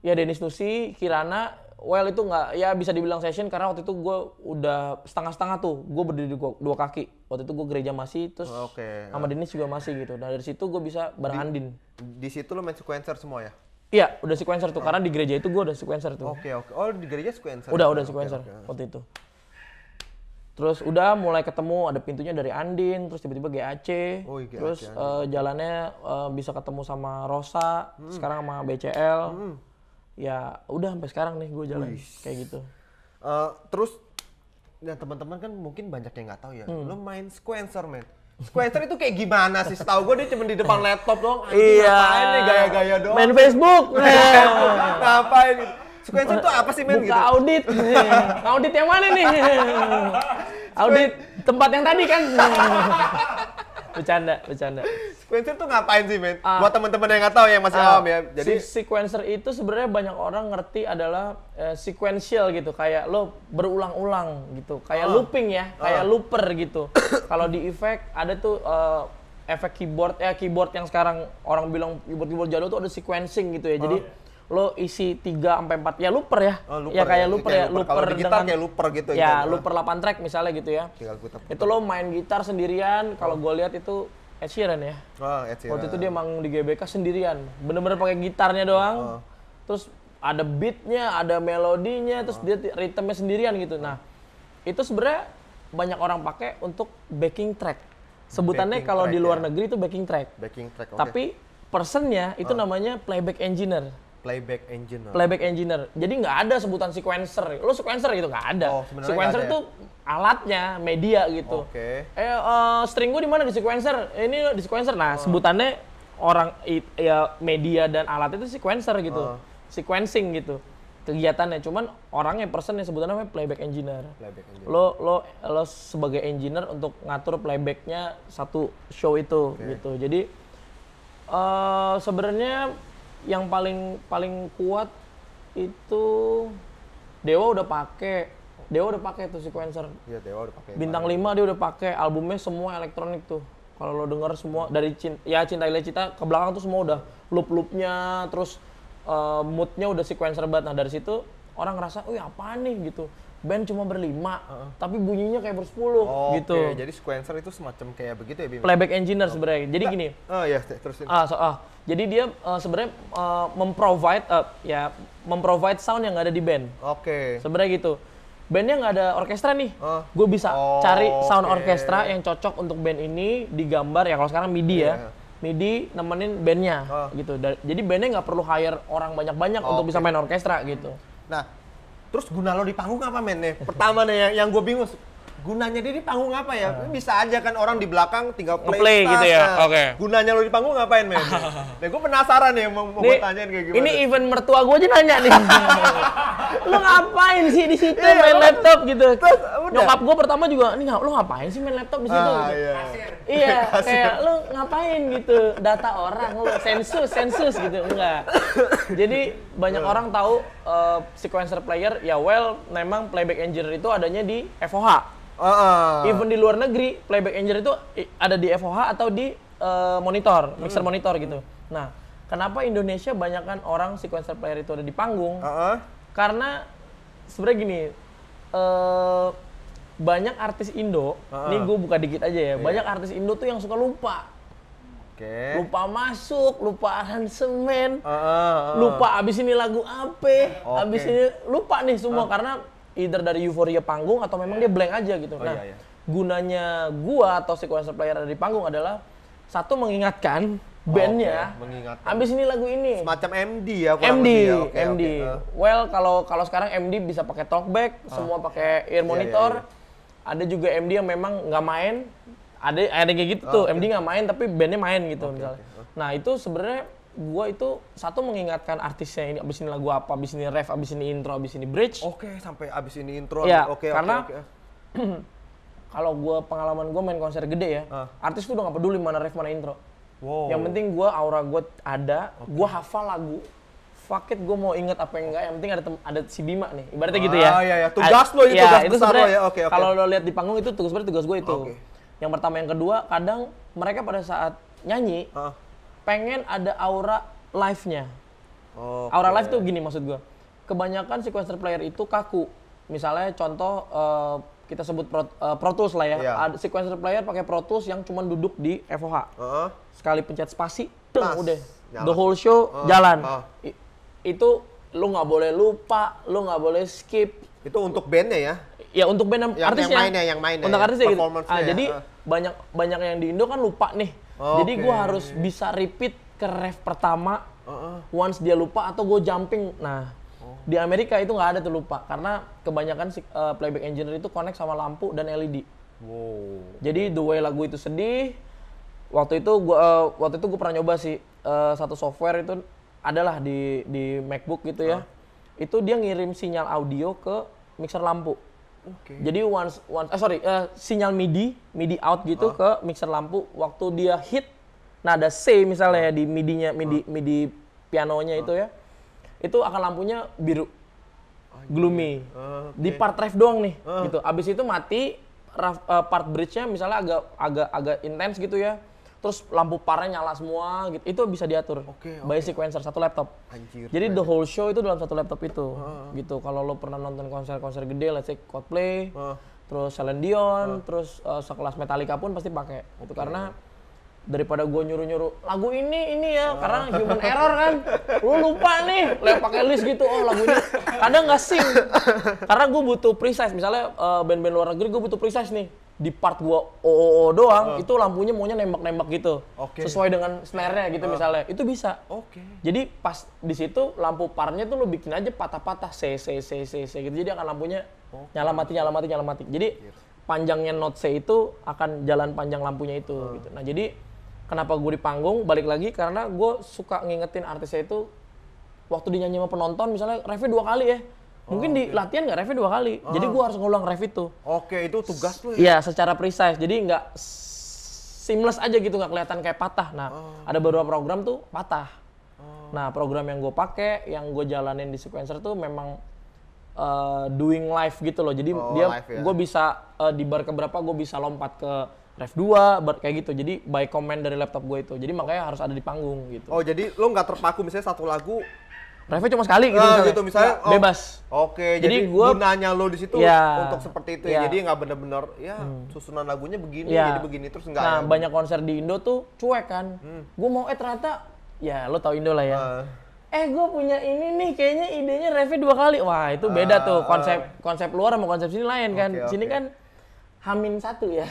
ya Denis Nusi Kirana well itu nggak ya bisa dibilang session karena waktu itu gue udah setengah-setengah tuh gue berdiri gua, dua kaki waktu itu gue gereja masih terus okay. sama eh. Denis juga masih gitu nah dari situ gue bisa berandin di, di situ lo main sequencer semua ya Iya, udah sequencer tuh. Oh. Karena di gereja itu gua udah sequencer tuh. Oke, okay, oke. Okay. Oh, di gereja sequencer. Udah, udah sequencer okay, okay. waktu itu. Terus udah mulai ketemu ada pintunya dari Andin, terus tiba-tiba GAC. Oh, iya, GAC terus uh, jalannya uh, bisa ketemu sama Rosa, hmm. sekarang sama BCL. Hmm. Ya, udah sampai sekarang nih gua jalan Uish. kayak gitu. Uh, terus ya teman-teman kan mungkin banyak yang nggak tahu ya. Hmm. Lo main sequencer, men. Squatter itu kayak gimana sih? Setahu gue dia cuma di depan laptop doang. Iya. Ngapain nih gaya-gaya doang? Main Facebook. Ngapain ini? itu apa sih main Buka gitu? audit. audit yang mana nih? audit tempat yang tadi kan. bercanda, bercanda. Sequencer tuh ngapain sih, men? Uh, Buat teman-teman yang nggak tahu yang masih ah. uh, ya. Jadi si sequencer itu sebenarnya banyak orang ngerti adalah uh, sequential gitu, kayak lo berulang-ulang gitu, kayak uh, looping ya, kayak uh. looper gitu. Kalau di efek ada tuh uh, efek keyboard ya keyboard yang sekarang orang bilang keyboard keyboard jadul tuh ada sequencing gitu ya. Jadi lo isi 3 sampai 4 ya looper ya. Oh, looper, ya kayak ya, looper kayak ya, looper, looper dengan, kayak looper gitu ya. Ya, looper 8 track misalnya gitu ya. Itu lo main gitar sendirian, kalau oh. gue lihat itu Ed Sheeran ya. Oh, Ed Sheeran. Waktu itu dia manggung di GBK sendirian. Bener-bener pakai gitarnya doang. Oh. Terus ada beatnya, ada melodinya, terus oh. dia ritmenya sendirian gitu. Nah, itu sebenarnya banyak orang pakai untuk backing track. Sebutannya kalau di luar ya. negeri itu backing track. Backing track. Okay. Tapi personnya itu oh. namanya playback engineer. Playback engineer. Playback engineer. Jadi nggak ada sebutan sequencer. Lo sequencer gitu nggak ada. Oh, sequencer itu ya? alatnya, media gitu. Oke. Okay. Eh uh, eh, string gue di mana di sequencer? Eh, ini di sequencer. Nah, uh. sebutannya orang ya media dan alat itu sequencer gitu. Uh. Sequencing gitu kegiatannya cuman orangnya person yang sebutannya namanya playback engineer. playback engineer lo lo lo sebagai engineer untuk ngatur playbacknya satu show itu okay. gitu jadi uh, sebenarnya yang paling paling kuat itu Dewa udah pakai Dewa udah pakai tuh sequencer. Iya, Dewa udah pakai. Bintang lima dia udah pakai albumnya semua elektronik tuh. Kalau lo denger semua dari cinta, ya cinta ilah cinta ke belakang tuh semua udah loop-loopnya terus uh, moodnya udah sequencer banget. Nah, dari situ orang ngerasa, "Wih, oh, ya apa nih?" gitu band cuma berlima, uh-huh. tapi bunyinya kayak bersepuluh oh, gitu. Okay. Jadi sequencer itu semacam kayak begitu ya, Bim? Playback engineer oh. sebenarnya. Jadi Nggak. gini. Oh ya, terusin. Ah, so, ah. Jadi dia uh, sebenarnya uh, memprovide uh, ya memprovide sound yang ada di band. Oke. Okay. Sebenarnya gitu. Bandnya nggak ada orkestra nih. Uh. Oh. Gue bisa oh, cari sound okay. orkestra yang cocok untuk band ini digambar ya kalau sekarang MIDI yeah. ya. Iya. MIDI nemenin bandnya uh. gitu. Jadi bandnya nggak perlu hire orang banyak-banyak okay. Oh, untuk bisa main orkestra gitu. Nah, Terus guna lo di panggung apa men Pertama nih yang, yang gue bingung, gunanya dia di panggung apa ya? Uh. Bisa aja kan orang di belakang tinggal play, play gitu ya. Nah. Oke. Okay. Gunanya lo di panggung ngapain, men? nah, gue penasaran ya mau, mau tanyain kayak gimana. Ini event mertua gue aja nanya nih. lo ngapain sih di situ iya, main laptop gitu? Terus, udah. Nyokap gue pertama juga, "Ini lo ngapain sih main laptop di situ?" Ah, gitu. iya. iya, kayak lo ngapain gitu? Data orang lo sensus, sensus gitu. Enggak. Jadi banyak iya. orang tahu uh, sequencer player ya well memang playback engineer itu adanya di FOH. Uh, Even di luar negeri playback engineer itu ada di FOH atau di uh, monitor, mixer hmm. monitor gitu. Hmm. Nah, kenapa Indonesia banyakkan orang sequencer player itu ada di panggung? Uh -uh. Karena sebenarnya gini, uh, banyak artis Indo, uh -uh. nih gue buka dikit aja ya, yeah. banyak artis Indo tuh yang suka lupa. Okay. Lupa masuk, lupa aransemen, uh, uh, uh. lupa abis ini lagu apa, okay. abis ini lupa nih semua uh. karena either dari euforia panggung atau memang dia blank aja gitu. Oh, nah, iya, iya. gunanya gua atau sequencer player dari panggung adalah satu mengingatkan bandnya, oh, okay. mengingatkan. Abis ini lagu ini. Semacam MD ya. MD, ya. Okay, MD. Okay, eh. Well kalau kalau sekarang MD bisa pakai talkback, uh. Ah. semua pakai ear iya, iya, monitor. yeah, yeah. ada juga MD yang memang nggak main, ada ada kayak gitu oh, tuh, okay. MD nggak main tapi bandnya main gitu okay, misalnya. Okay. Nah itu sebenarnya gue itu satu mengingatkan artisnya ini abis ini lagu apa abis ini ref abis ini intro abis ini bridge oke okay, sampai abis ini intro ya oke okay, karena okay, okay. kalau gue pengalaman gue main konser gede ya uh. artis tuh udah gak peduli mana ref mana intro wow. yang penting gue aura gue ada okay. gue hafal lagu fuck it gue mau inget apa yang enggak yang penting ada ada si Bima nih ibaratnya ah, gitu ya ah, iya, iya. tugas lo itu ya, tugas itu besar lo ya oke okay, okay. kalau lo lihat di panggung itu tugas berarti tugas gue itu okay. yang pertama yang kedua kadang mereka pada saat nyanyi uh pengen ada aura live-nya. okay. Aura live tuh gini maksud gue. Kebanyakan sequencer player itu kaku. Misalnya contoh uh, kita sebut Pro, uh, Pro Tools lah ya. Yeah. Sequencer player pakai Pro Tools yang cuma duduk di FOH. Uh -huh. Sekali pencet spasi, udah. Nyalakan. The whole show uh, jalan. Uh. I, itu lu nggak boleh lupa, lu nggak boleh skip. Itu untuk bandnya ya? Ya untuk band yang, artisnya. Yang ya. mainnya, yang mainnya. Untuk ya. artisnya gitu. Ah, ya. Jadi uh. banyak banyak yang di Indo kan lupa nih Oh, Jadi gue harus bisa repeat ke ref pertama uh-uh. once dia lupa atau gue jumping. Nah, oh. di Amerika itu nggak ada tuh lupa karena kebanyakan uh, playback engineer itu connect sama lampu dan LED. Wow. Jadi the way lagu itu sedih, waktu itu gua uh, waktu itu gue pernah nyoba sih uh, satu software itu adalah di di MacBook gitu ya. Uh. Itu dia ngirim sinyal audio ke mixer lampu. Okay. Jadi once once eh, sorry uh, sinyal MIDI MIDI out gitu huh? Ah. ke mixer lampu waktu dia hit nada nah, C misalnya ya di midinya MIDI huh? Ah. MIDI pianonya huh? itu ya itu akan lampunya biru gloomy uh, ah, okay. di part drive doang nih uh. gitu abis itu mati raf, uh, eh, part bridge-nya misalnya agak agak agak intens gitu ya terus lampu parnya nyala semua gitu itu bisa diatur okay, okay. by sequencer satu laptop Anjir, jadi man. the whole show itu dalam satu laptop itu uh. gitu kalau lo pernah nonton konser-konser gede let's say Coldplay uh. terus Celine Dion uh. terus uh, sekelas Metallica pun pasti pakai okay. itu karena daripada gue nyuruh-nyuruh lagu ini ini ya oh. karena human error kan lu lupa nih lihat pakai list gitu oh lagunya kadang nggak sing karena gue butuh precise misalnya band eh, band-band luar negeri gue butuh precise nih di part gua OOO doang uh. itu lampunya maunya nembak-nembak gitu. Okay. Sesuai dengan snare-nya gitu uh. misalnya. Itu bisa. Oke. Okay. Jadi pas di situ lampu parnya tuh lu bikin aja patah-patah C C C C C gitu. Jadi akan lampunya okay. nyala mati nyala mati nyala mati. Jadi panjangnya note C itu akan jalan panjang lampunya itu uh. gitu. Nah, jadi kenapa gue di panggung balik lagi karena gue suka ngingetin artisnya itu waktu dinyanyi sama penonton misalnya review dua kali ya Mungkin oh, di okay. latihan nggak revnya dua kali. Uh. Jadi ah. gue harus ngulang revi itu. Oke, okay, itu tugas lu ya. Iya, secara precise. Jadi nggak seamless aja gitu, nggak kelihatan kayak patah. Nah, oh. ada beberapa program tuh patah. Oh. Nah, program yang gue pakai, yang gue jalanin di sequencer tuh memang uh, doing live gitu loh. Jadi oh, dia ya. gue bisa uh, di bar keberapa gue bisa lompat ke Rev 2, buat kayak gitu. Jadi by command dari laptop gue itu. Jadi makanya harus ada di panggung gitu. Oh, jadi lo nggak terpaku misalnya satu lagu Revnya cuma sekali gitu, nah, gitu misalnya ya, oh, bebas. Oke, okay, jadi, jadi gua, gunanya lo di situ ya, untuk seperti itu ya. ya. Jadi nggak bener-bener ya hmm. susunan lagunya begini, ya. jadi begini terus nggak. Nah, ada. Ya. banyak konser di Indo tuh cuek kan. Hmm. Gue mau eh ternyata ya lo tau Indo lah ya. Uh. Eh gue punya ini nih kayaknya idenya Revi dua kali. Wah, itu beda uh, tuh konsep konsep luar sama konsep sini lain okay, kan. Okay. Sini kan Hamin satu ya,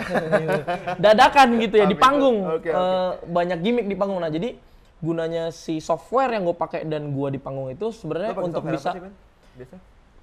dadakan gitu ya di panggung okay, okay. Uh, banyak gimmick di panggung. Nah jadi gunanya si software yang gue pakai dan gue di panggung itu sebenarnya untuk bisa sih,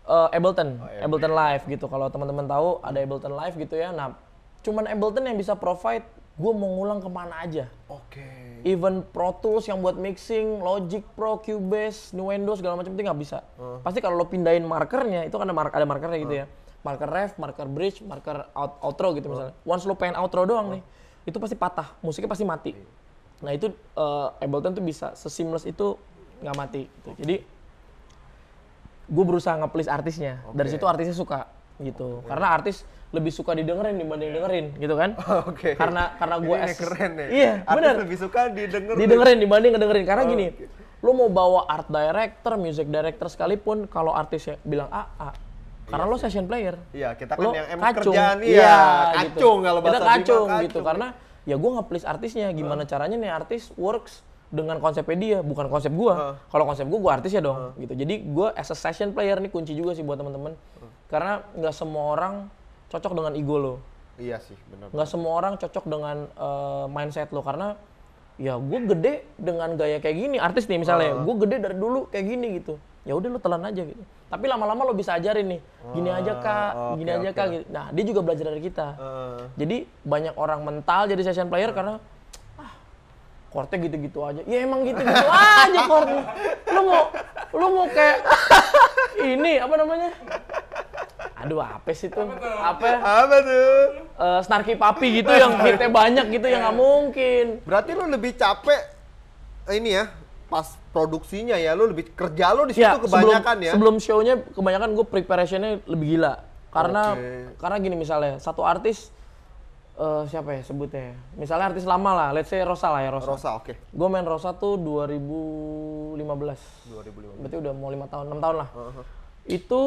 Uh, Ableton, oh, Ableton Live gitu. Kalau teman-teman tahu ada Ableton Live gitu ya. Nah, cuman Ableton yang bisa provide gue mau ngulang kemana aja. Oke. Okay. Even Pro Tools yang buat mixing, Logic Pro, Cubase, Nuendo segala macam itu nggak bisa. Uh. Pasti kalau lo pindahin markernya, itu kan ada, mark ada markernya gitu uh. ya. Marker ref, marker bridge, marker out outro gitu uh. misalnya. Once lo pengen outro doang uh. nih, itu pasti patah, musiknya pasti mati. Okay. Iya. Nah itu uh, Ableton tuh bisa sesimless itu nggak mati. Gitu. Jadi gue berusaha nge artisnya. Okay. Dari situ artisnya suka gitu. Okay. Karena artis lebih suka didengerin dibanding iya. dengerin gitu kan? Oke. Okay. Karena karena gue es keren ya. Iya, benar. lebih suka didengerin. Didengerin dibanding ngedengerin karena oh, gini. Okay. lo mau bawa art director, music director sekalipun kalau artisnya bilang A, A karena iya, lo session player. Iya, kita kan lo yang emang kacung. kerjaan iya, ya, kacung gitu. kalau bahasa kita kacung, kacung gitu karena ya gue nggak please artisnya gimana uh. caranya nih artis works dengan konsepnya dia bukan konsep gue uh. kalau konsep gue gue artis ya dong uh. gitu jadi gue as a session player nih kunci juga sih buat temen-temen uh. karena nggak semua orang cocok dengan ego lo iya sih benar nggak semua orang cocok dengan uh, mindset lo karena ya gue gede dengan gaya kayak gini artis nih misalnya uh. gue gede dari dulu kayak gini gitu ya udah lu telan aja gitu tapi lama-lama lo bisa ajarin nih gini aja ah, kak oh, gini aja okay. kak gitu. nah dia juga belajar dari kita uh. jadi banyak orang mental jadi session player uh. karena ah korte gitu-gitu aja ya emang gitu-gitu aja korte lu mau lu mau kayak ini apa namanya aduh apa sih tuh apa apa tuh uh, snarky papi gitu yang hitnya banyak gitu yang nggak iya. mungkin berarti lu lebih capek ini ya pas produksinya ya lu lebih kerja lu di situ ya, kebanyakan sebelum, ya sebelum shownya kebanyakan gue preparationnya lebih gila karena okay. karena gini misalnya satu artis uh, siapa ya sebutnya misalnya artis lama lah let's say Rosa lah ya Rosa Rosa oke okay. gue main Rosa tuh 2015 2015 berarti udah mau lima tahun enam tahun lah uh -huh. itu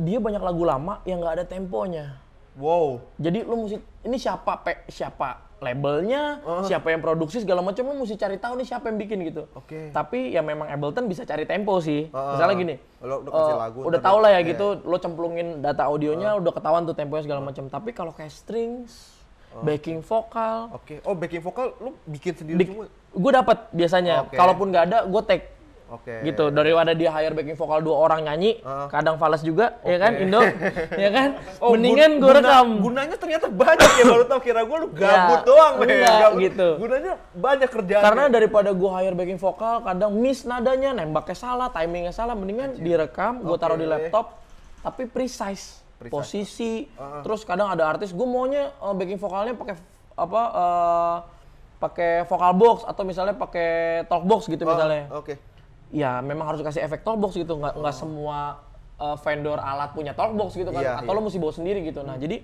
dia banyak lagu lama yang nggak ada temponya wow jadi lu musik ini siapa pe, siapa labelnya, uh. siapa yang produksi segala macam lo mesti cari tahu nih siapa yang bikin gitu. Oke. Okay. Tapi ya memang Ableton bisa cari tempo sih. Uh, Misalnya gini, lo udah uh, lagu, udah tau lah ya eh. gitu, iya. lo cemplungin data audionya, uh. udah ketahuan tuh temponya segala uh. macam. Tapi kalau kayak strings, uh. backing vokal. Oke. Okay. Oh backing vokal lo bikin sendiri semua? Gue dapat biasanya. Okay. Kalaupun nggak ada, gue take Oke. Okay. Gitu ada dia hire backing vokal dua orang nyanyi, uh. kadang falas juga, okay. ya kan Indo, ya kan. Oh, Mendingan gue rekam. gunanya ternyata banyak ya baru tau kira gue lu iya, gabut ya, doang, enggak, gabut. gitu. Gunanya banyak kerjaan. Karena daripada gue hire backing vokal, kadang miss nadanya, nembaknya salah, timingnya salah, mendingan direkam, gue okay. taruh di laptop, tapi precise, precise. posisi. Uh Terus kadang ada artis, gue maunya uh, backing vokalnya pakai apa? Uh, pakai vokal box atau misalnya pakai talk box gitu oh, misalnya. Oke. Okay ya memang harus kasih efek talkbox gitu nggak nggak oh. semua uh, vendor alat punya talkbox gitu kan yeah, atau yeah. lo mesti bawa sendiri gitu nah hmm. jadi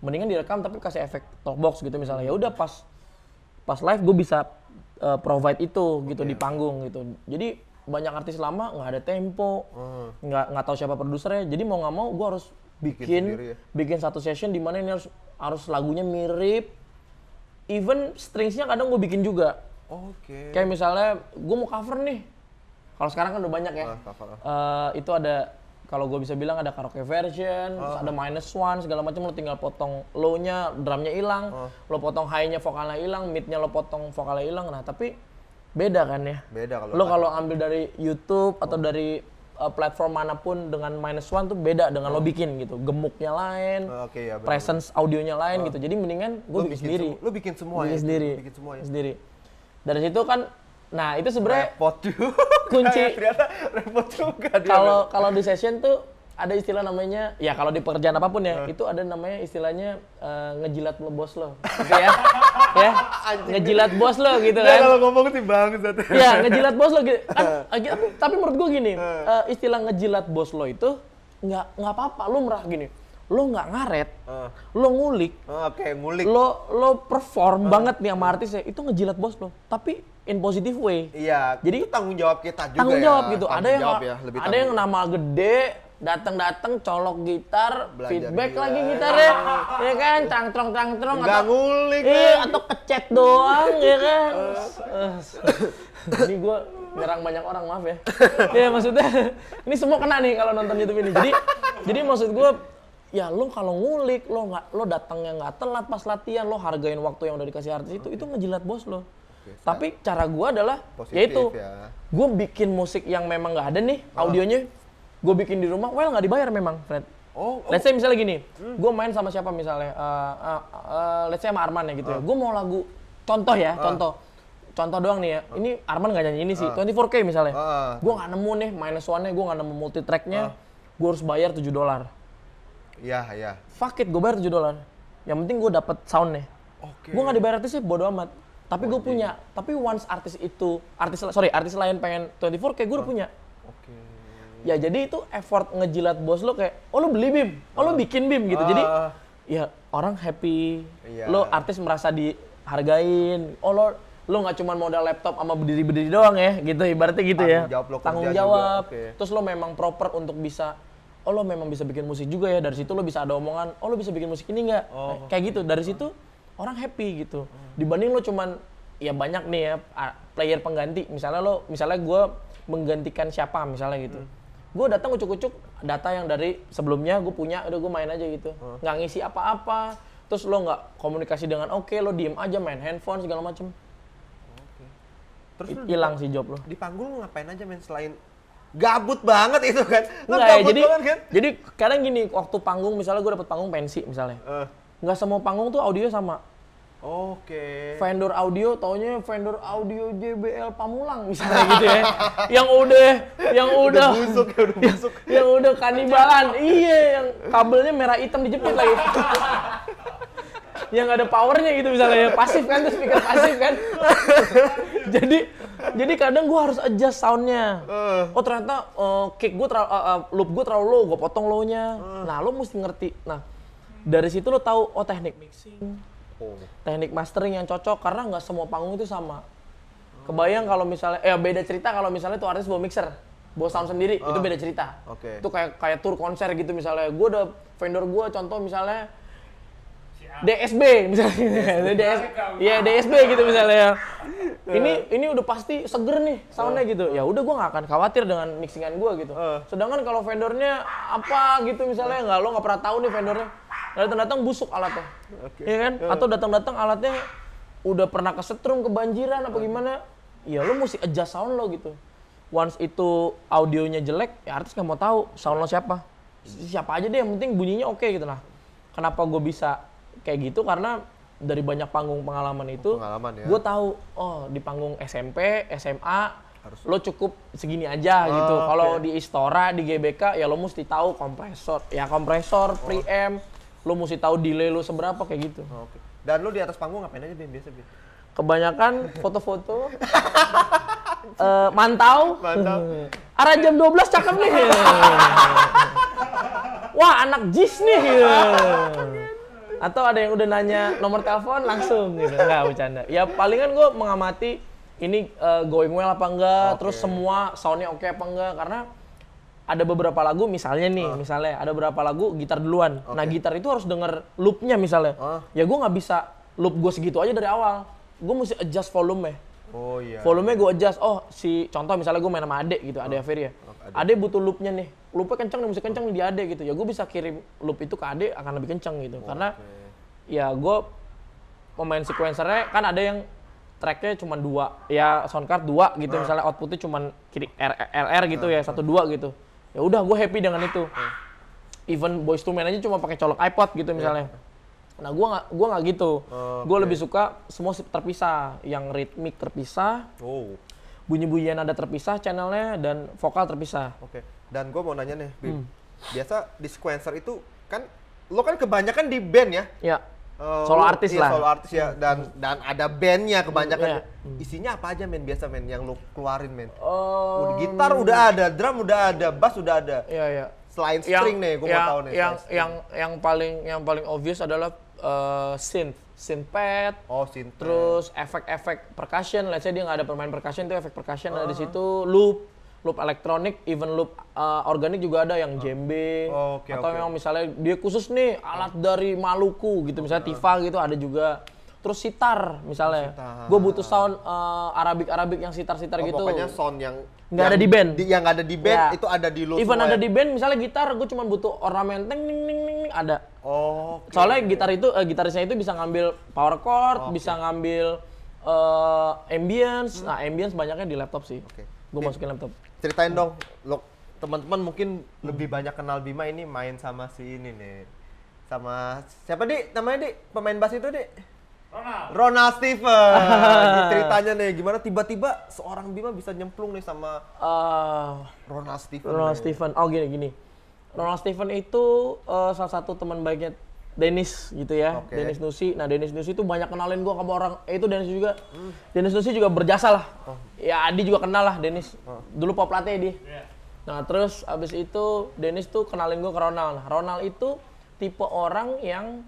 mendingan direkam tapi kasih efek talkbox gitu misalnya ya udah pas pas live gue bisa uh, provide itu gitu okay. di panggung gitu jadi banyak artis lama nggak ada tempo hmm. nggak hmm. nggak tahu siapa produsernya jadi mau nggak mau gue harus bikin bikin, sendiri, ya? bikin satu session di mana ini harus harus lagunya mirip even stringsnya kadang gue bikin juga Oke. Okay. Kayak misalnya gue mau cover nih, kalau sekarang kan udah banyak ya. Uh, itu ada kalau gue bisa bilang ada karaoke version, uh. ada minus one segala macam lo tinggal potong low-nya, drumnya hilang, uh. lo potong high-nya vokalnya hilang, mid-nya lo potong vokalnya hilang. Nah, tapi beda kan ya? Beda kalau lo kalau ambil dari YouTube atau dari uh, platform manapun dengan minus one tuh beda dengan uh. lo bikin gitu. Gemuknya lain, uh, okay, ya, presence audionya lain uh. gitu. Jadi mendingan gue bikin, bikin sendiri. Lo bikin semua bikin ya? Sendiri. Bikin semua ya? Sendiri. Dari situ kan Nah, itu sebenarnya repot juga. Kunci ternyata repot juga Kalau kalau di session tuh ada istilah namanya ya kalau di pekerjaan apapun ya, uh. itu ada namanya istilahnya uh, ngejilat bos lo. Gitu ya. ya. Ngejilat bos lo gitu kan. Ya, nah. kalau ngomong sih Bang Iya, ngejilat bos lo gitu. Kan, tapi, tapi menurut gua gini, uh, istilah ngejilat bos lo itu nggak nggak apa-apa lu merah gini lo nggak ngaret, uh. lo ngulik, uh, oh, okay, ngulik, lo lo perform uh. banget nih sama artisnya, itu ngejilat bos lo. Tapi in positive way. Iya. Jadi itu tanggung jawab kita juga tanggung ya. jawab ya. gitu. Tanggung ada yang ya, lebih ada yang nama gede datang-datang colok gitar, Belajar feedback gila. lagi gitarnya, ya kan, Cangtrong cangtrong. atau ngulik, iya, kan? atau kecet doang, ya kan. Jadi gue nyerang banyak orang maaf ya. ya maksudnya ini semua kena nih kalau nonton YouTube ini. Jadi jadi maksud gue ya lo kalau ngulik lo nggak lo datangnya nggak telat pas latihan lo hargain waktu yang udah dikasih artis itu itu ngejilat bos lo okay, tapi nah, cara gue adalah positif, yaitu ya. gue bikin musik yang memang nggak ada nih oh. audionya gue bikin di rumah well nggak dibayar memang Fred Oh, oh. Let's say misalnya gini, hmm. gue main sama siapa misalnya, uh, uh, uh, let's say sama Arman ya gitu uh. ya. Ah. Gue mau lagu, contoh ya, uh. contoh, contoh doang nih ya. Uh. Ini Arman nggak nyanyi ini sih, uh. 24K misalnya. Uh. Gue nggak nemu nih minus one-nya, gue nggak nemu multi track Uh. Gue harus bayar 7 dolar. Iya, iya. Fuck it, gue bayar 7 dolar. Yang penting gue dapet sound nih Okay. Gue nggak dibayar sih bodo amat. Tapi gue punya. Tapi once artis itu, artis sorry, artis lain pengen 24 kayak gue udah oh, punya. Oke. Okay. Ya jadi itu effort ngejilat bos lo kayak, oh lo beli bim, oh lo ah. bikin bim gitu. Jadi ah. ya orang happy, yeah. lo artis merasa dihargain, oh lo lo nggak cuma modal laptop sama berdiri-berdiri doang ya gitu ibaratnya gitu ya. tanggung ya jawab lo tanggung jawab juga. Okay. terus lo memang proper untuk bisa oh lo memang bisa bikin musik juga ya dari situ lo bisa ada omongan oh lo bisa bikin musik ini nggak oh, kayak gitu dari situ orang happy gitu dibanding lo cuman ya banyak nih ya player pengganti misalnya lo misalnya gue menggantikan siapa misalnya gitu hmm. gue datang ucuk-ucuk data yang dari sebelumnya gue punya udah gue main aja gitu hmm. nggak ngisi apa-apa terus lo nggak komunikasi dengan oke okay, lo diem aja main handphone segala macem terus hilang sih job lo di panggung ngapain aja main selain gabut banget itu kan lo Nggak, gabut ya, jadi, kan jadi kadang gini waktu panggung misalnya gue dapet panggung pensi misalnya uh. nggak semua panggung tuh audio sama Oke. Okay. Vendor audio, taunya vendor audio JBL Pamulang misalnya gitu ya. yang udah, yang udah, udah busuk, ya, udah busuk. Yang, yang udah kanibalan, iya, yang kabelnya merah hitam dijepit lagi. yang ada powernya gitu misalnya, pasif kan, terus speaker pasif kan. jadi, jadi kadang gue harus adjust soundnya. Eh. Oh ternyata uh, kick gue, uh, uh, loop gue terlalu low, gue potong low-nya. Eh. Nah lo mesti ngerti. Nah dari situ lo tahu oh teknik mixing Teknik mastering yang cocok karena nggak semua panggung itu sama. Kebayang kalau misalnya, eh beda cerita kalau misalnya tuh artis bawa mixer, bawa sound sendiri, oh. itu ah, beda cerita. Oke. Okay. Itu kayak kayak tur konser gitu misalnya. Gue udah vendor gue contoh misalnya DSB misalnya ya DSB gitu misalnya ini ini udah pasti seger nih soundnya ah, gitu ah. ya udah gue nggak akan khawatir dengan mixingan gue gitu sedangkan kalau vendornya apa gitu misalnya nggak lo nggak pernah tahu nih vendornya datang-datang busuk alatnya. Okay. Ya kan? Atau datang-datang alatnya udah pernah kesetrum kebanjiran apa gimana? Ya lo mesti adjust sound lo gitu. Once itu audionya jelek, ya artis nggak mau tahu sound lo siapa. Siapa aja deh yang penting bunyinya oke okay, gitu lah. Kenapa gue bisa kayak gitu karena dari banyak panggung pengalaman itu, pengalaman, ya. gue tahu oh di panggung SMP, SMA harus lo cukup segini aja gitu. oh, gitu. Kalau okay. di Istora, di GBK ya lo mesti tahu kompresor, ya kompresor, oh. preamp, lo mesti tahu delay lo seberapa kayak gitu. Oh, Oke. Okay. Dan lo di atas panggung ngapain aja Bim biasa biasa? Kebanyakan foto-foto, uh, mantau. Mantau. Arah jam 12 cakep nih. Wah anak jis nih. Atau ada yang udah nanya nomor telepon langsung gitu. Enggak bercanda. Ya palingan gue mengamati ini uh, going well apa enggak, okay. terus semua soundnya oke okay apa enggak. Karena ada beberapa lagu misalnya nih, uh. misalnya ada beberapa lagu gitar duluan. Okay. Nah gitar itu harus denger loopnya misalnya. Uh. Ya gue nggak bisa loop gue segitu aja dari awal. Gue mesti adjust volume. Oh iya. iya volume iya. gue adjust. Oh si contoh misalnya gue main sama Ade gitu, uh. Ade Afir ah. ya. ade. butuh loopnya nih. Loopnya kencang nih, mesti kencang nih di Ade gitu. Ya gue bisa kirim loop itu ke Ade akan lebih kencang gitu. Oh, Karena ya gue pemain sequencernya kan ada yang tracknya cuma dua ya sound card dua gitu uh. misalnya outputnya cuma kiri RR gitu ya satu dua gitu ya udah gue happy dengan itu even boys to men aja cuma pakai colok iPod gitu misalnya yeah. nah gue nggak gue nggak gitu okay. Oh, gue lebih suka semua terpisah yang ritmik terpisah oh. bunyi-bunyian ada terpisah channelnya dan vokal terpisah oke okay. dan gue mau nanya nih Bim. Hmm. biasa di sequencer itu kan lo kan kebanyakan di band ya. Ya uh, solo artis iya, lah. Solo artis ya dan dan ada bandnya kebanyakan. Yeah. Isinya apa aja men biasa men yang lu keluarin men? Um, gitar udah ada, drum udah ada, bass udah ada. Iya yeah, iya. Yeah. Selain string yang, nih, gue mau tahu nih. Yang yang yang paling yang paling obvious adalah uh, synth synth pad. oh synth, terus efek-efek percussion, let's say dia nggak ada permain percussion itu efek percussion uh -huh. ada di uh-huh. situ, loop, loop elektronik, even loop uh, organik juga ada yang jembe oh, okay, atau okay. memang misalnya dia khusus nih alat dari Maluku gitu misalnya tifa gitu ada juga terus sitar misalnya gue butuh sound uh, eh, arabik arabik yang sitar sitar oh, gitu pokoknya sound yang nggak ada di band di, yang ada di band yeah. itu ada di lo. even ada ya? di band misalnya gitar gue cuma butuh ornamen teng ning ning ning ada oh okay. soalnya gitar itu uh, gitarisnya itu bisa ngambil power chord okay. bisa ngambil uh, ambience hmm. nah ambience banyaknya di laptop sih okay. gue masukin laptop ceritain dong lo teman-teman mungkin hmm. lebih banyak kenal Bima ini main sama si ini nih sama siapa di namanya di pemain bass itu di Ronald Ronald Steven ceritanya nih gimana tiba-tiba seorang Bima bisa nyemplung nih sama uh, Ronald Steven Ronald nih. Steven oh gini gini Ronald Steven itu uh, salah satu teman baiknya Denis, gitu ya, okay. Dennis Nusi. Nah Denis Nusi itu banyak kenalin gue sama orang, eh itu Denis juga. Hmm. Dennis Nusi juga berjasa lah. Oh. Ya Adi juga kenal lah Denis. Oh. Dulu pop pelatih dia. Yeah. Nah terus abis itu Denis tuh kenalin gue ke Ronald. Nah, Ronald itu tipe orang yang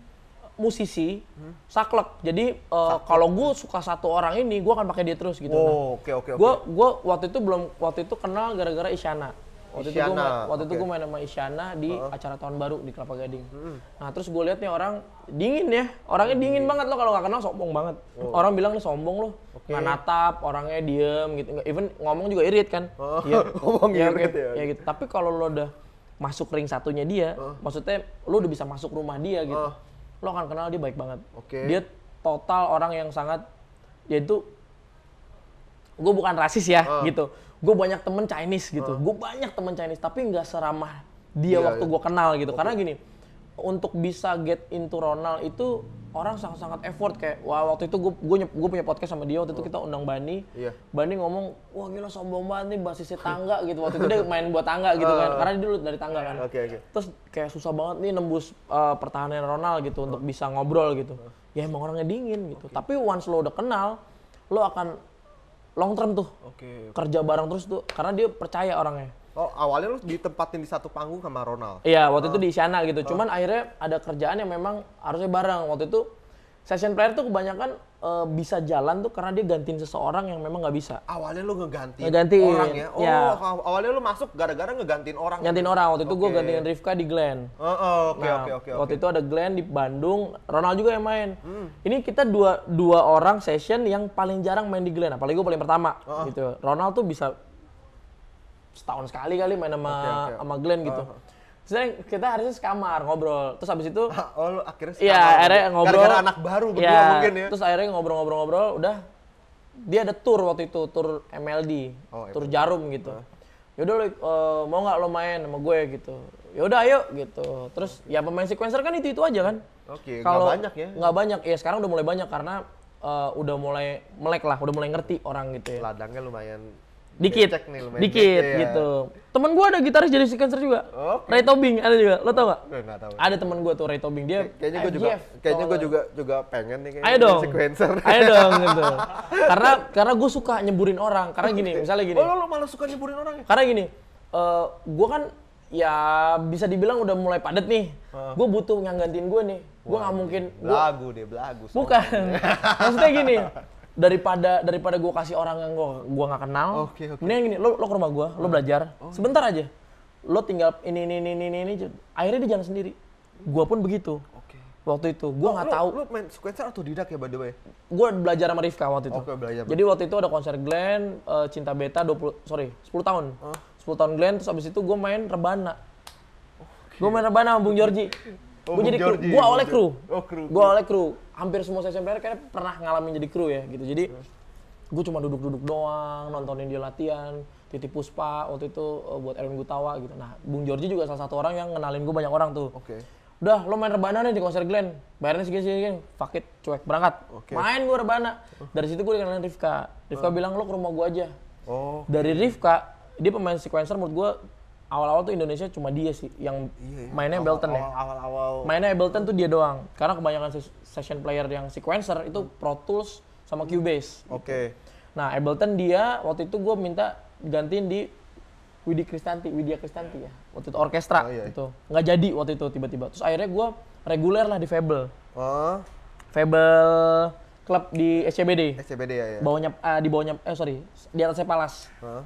musisi hmm? saklek. Jadi uh, kalau gue suka satu orang ini, gue akan pakai dia terus gitu. Oh, nah, oke oke oke. Gue waktu itu belum waktu itu kenal gara-gara Isyana. Waktu itu gua main, waktu okay. gue main sama Isyana di uh. acara tahun baru di Kelapa Gading. Hmm. Nah terus gue lihat nih orang dingin ya, orangnya dingin, hmm. dingin. banget lo kalau nggak kenal sombong banget. Oh. Orang bilang lu sombong lo, okay. nggak natap, orangnya diem gitu, even ngomong juga irit kan. Oh. Iya. Iya, gitu. Ya, ngomong ya, irit ya. ya gitu. Tapi kalau lo udah masuk ring satunya dia, uh. maksudnya lo udah bisa masuk rumah dia gitu, uh. lo akan kenal dia baik banget. Okay. Dia total orang yang sangat, yaitu gue bukan rasis ya uh. gitu gue banyak temen Chinese gitu. uh. Ah. Gue banyak temen Chinese, tapi nggak seramah dia yeah, waktu yeah. gue iya. kenal gitu. Okay. Karena gini, untuk bisa get into Ronald itu orang sangat-sangat effort kayak wah waktu itu gue gue punya podcast sama dia waktu itu oh. kita undang Bani yeah. Bani ngomong wah gila sombong banget nih basisnya tangga gitu waktu itu dia main buat tangga gitu kan ah. karena dia dulu dari tangga kan okay, okay. terus kayak susah banget nih nembus uh, pertahanan Ronald gitu uh. untuk ah. bisa ngobrol gitu uh. ya emang orangnya dingin gitu okay. tapi once lo udah kenal lo akan long term tuh. Oke. Okay. Kerja bareng terus tuh karena dia percaya orangnya. Oh, awalnya lu ditempatin di satu panggung sama Ronald. Iya, waktu itu di oh. sana gitu. Oh. Cuman akhirnya ada kerjaan yang memang harusnya bareng. Waktu itu session player tuh kebanyakan uh, bisa jalan tuh karena dia gantiin seseorang yang memang nggak bisa. Awalnya lu ngegantiin, ngegantiin orang ya? ya. Oh, ya. awalnya lu masuk gara-gara ngegantiin orang. Ngegantiin orang. Waktu itu okay. gue gantiin Rifka di Glenn. Nah, oke, oke, oke. Waktu itu ada Glenn di Bandung, Ronald juga yang main. Hmm. Ini kita dua dua orang session yang paling jarang main di Glenn. Apalagi gue paling pertama uh -uh. gitu. Ronald tuh bisa setahun sekali kali main sama okay, okay. sama Glenn gitu. Uh -huh Sebenernya kita harusnya sekamar ngobrol. Terus habis itu ah, oh lu akhirnya sekamar. Iya, akhirnya ngobrol. Gara-gara anak baru berdua ya, mungkin ya. Terus akhirnya ngobrol-ngobrol-ngobrol udah dia ada tour waktu itu, tour MLD, oh, tour Jarum gitu. Nah. Yaudah lo uh, eh, mau nggak lo main sama gue gitu. Yaudah ayo gitu. Terus ya pemain sequencer kan itu-itu aja kan. Oke, okay, Kalau banyak ya. Nggak banyak. Ya sekarang udah mulai banyak karena uh, udah mulai melek lah, udah mulai ngerti orang gitu ya. Ladangnya lumayan dikit cek nih, dikit ya. gitu temen gue ada gitaris jadi sequencer juga oh, okay. Ray Tobing ada juga lo tau gak? Gue gak tau ada temen gue tuh Ray Tobing dia kayaknya gue ah, juga kayaknya gue juga juga pengen nih kayaknya ayo dong sequencer ayo dong gitu karena karena gue suka nyeburin orang karena gini misalnya gini oh lo, lo malah suka nyeburin orang ya? karena gini uh, eh, gue kan ya bisa dibilang udah mulai padat nih uh. gue butuh yang gantiin gue nih gue gak mungkin gua... deh lagu. bukan maksudnya gini daripada daripada gue kasih orang yang gue gue nggak kenal okay, okay. gini lo lo ke rumah gue lo oh. belajar oh. sebentar aja lo tinggal ini ini ini ini ini akhirnya dia jalan sendiri gue pun begitu okay. waktu itu gue oh, nggak oh, tahu lo main sequencer atau didak ya by the way gue belajar sama Rifka waktu itu okay, belajar. jadi waktu itu ada konser Glenn uh, Cinta Beta 20 sorry 10 tahun huh? 10 tahun Glenn terus abis itu gue main Rebana okay. gue main Rebana sama Bung Jorji Oh, gue jadi kru. Gue awalnya kru. Oh, kru. Gue awalnya kru hampir semua sesi player kayaknya pernah ngalamin jadi kru ya gitu. Jadi gue cuma duduk-duduk doang, nontonin dia latihan, titip puspa waktu itu uh, buat Erwin Gutawa gitu. Nah, Bung Georgi juga salah satu orang yang kenalin gue banyak orang tuh. Oke. Okay. Udah, lo main rebana nih di konser Glenn. Bayarnya segini segini, segini. fuck cuek berangkat. Okay. Main gue rebana. Dari situ gue dikenalin Rifka. Rifka uh. bilang lo ke rumah gue aja. Oh. Dari Rifka, dia pemain sequencer menurut gue awal-awal tuh Indonesia cuma dia sih yang iya, iya. mainnya awal, Ableton awal, ya. Awal-awal. Mainnya Ableton tuh dia doang. Karena kebanyakan session player yang sequencer itu Pro Tools sama Cubase. Oke. Okay. Nah, Ableton dia waktu itu gue minta gantiin di Widya Kristanti, Widya Kristanti ya. Waktu itu orkestra oh, iya. gitu. Nggak jadi waktu itu tiba-tiba. Terus akhirnya gue reguler lah di Fable. Oh. Fable klub di SCBD. SCBD ya, ya. Bawahnya uh, di bawahnya eh sorry, di atasnya Palas. Oh.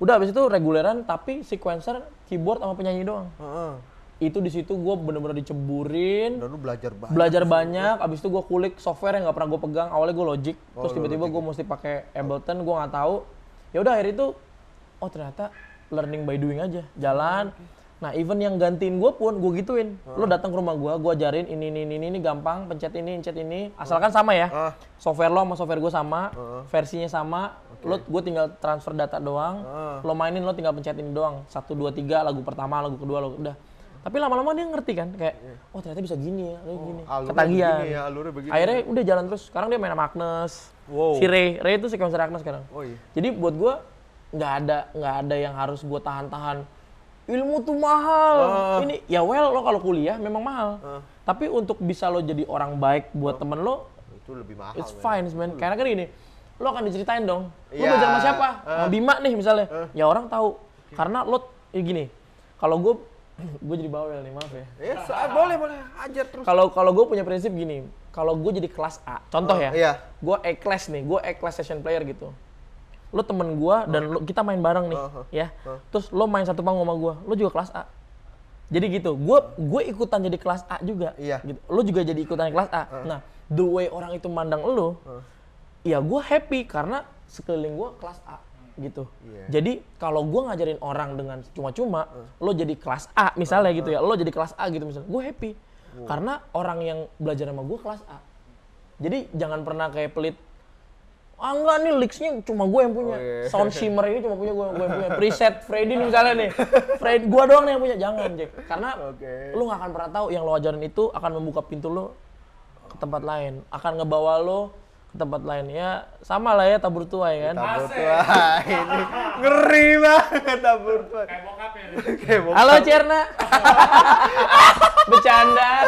Udah abis itu reguleran tapi sequencer, keyboard sama penyanyi doang. uh -huh. Itu di situ gue bener-bener diceburin. Dan lu belajar banyak. Belajar banyak. Abis itu gue kulik software yang nggak pernah gue pegang. Awalnya gue Logic, oh, terus tiba-tiba gue mesti pakai Ableton, gue nggak tahu. Ya udah akhirnya itu, oh ternyata learning by doing aja. Jalan. Okay Nah, even yang gantiin gue pun gue gituin. Hmm. Lo datang ke rumah gue, gue ajarin ini ini ini ini gampang, pencet ini, pencet ini, asalkan sama ya. Ah. Software lo sama software gue sama, uh. versinya sama. Okay. Lo gue tinggal transfer data doang. Uh. Lo mainin lo tinggal pencet ini doang. Satu dua tiga lagu pertama, lagu kedua lo udah. Tapi lama-lama dia ngerti kan kayak iya. oh ternyata bisa gini ya, oh, gini. Ketagihan. Begini ya, begini. Akhirnya udah jalan terus. Sekarang dia main sama Agnes. Wow. Si Ray, Ray itu sequencer Agnes sekarang. Oh, iya. Jadi buat gue nggak ada nggak ada yang harus gue tahan-tahan ilmu tuh mahal. Uh. Ini ya well lo kalau kuliah memang mahal. Uh. Tapi untuk bisa lo jadi orang baik buat uh. temen lo itu lebih mahal. It's fine, man. Karena kan gini, lo akan diceritain dong. Lo yeah. belajar sama siapa? Uh. Sama Bima nih misalnya. Uh. Ya orang tahu. Karena lo ya gini, kalau gue gue jadi bawel nih maaf ya. Yes, ah, boleh boleh ajar terus. Kalau kalau gue punya prinsip gini, kalau gue jadi kelas A, contoh oh, ya, iya. gue A class nih, gue A class session player gitu lo temen gue dan lo, kita main bareng nih, uh-huh. ya. Uh. Terus lo main satu panggung sama gue, lo juga kelas A. Jadi gitu, gue gue ikutan jadi kelas A juga. Iya. Gitu. Lo juga jadi ikutan kelas A. Uh. Nah, the way orang itu mandang lo, uh. ya gue happy karena sekeliling gue kelas A gitu. Yeah. Jadi kalau gue ngajarin orang dengan cuma-cuma, uh. lo jadi kelas A misalnya uh, uh. gitu ya, lo jadi kelas A gitu misalnya, gue happy wow. karena orang yang belajar sama gue kelas A. Jadi jangan pernah kayak pelit ah enggak nih leaksnya cuma gue yang punya. Oh, iya. Sound shimmer ini cuma punya gue gue yang punya. Preset Freddy nih misalnya nih. Fred, gue doang nih yang punya. Jangan, Jack. Karena okay. lu gak akan pernah tahu yang lo ajarin itu akan membuka pintu lo ke tempat lain. Akan ngebawa lo ke tempat lain ya sama lah ya tabur tua ya kan tabur tua ini ngeri banget tabur tua kayak bokap ya. halo Cerna bercanda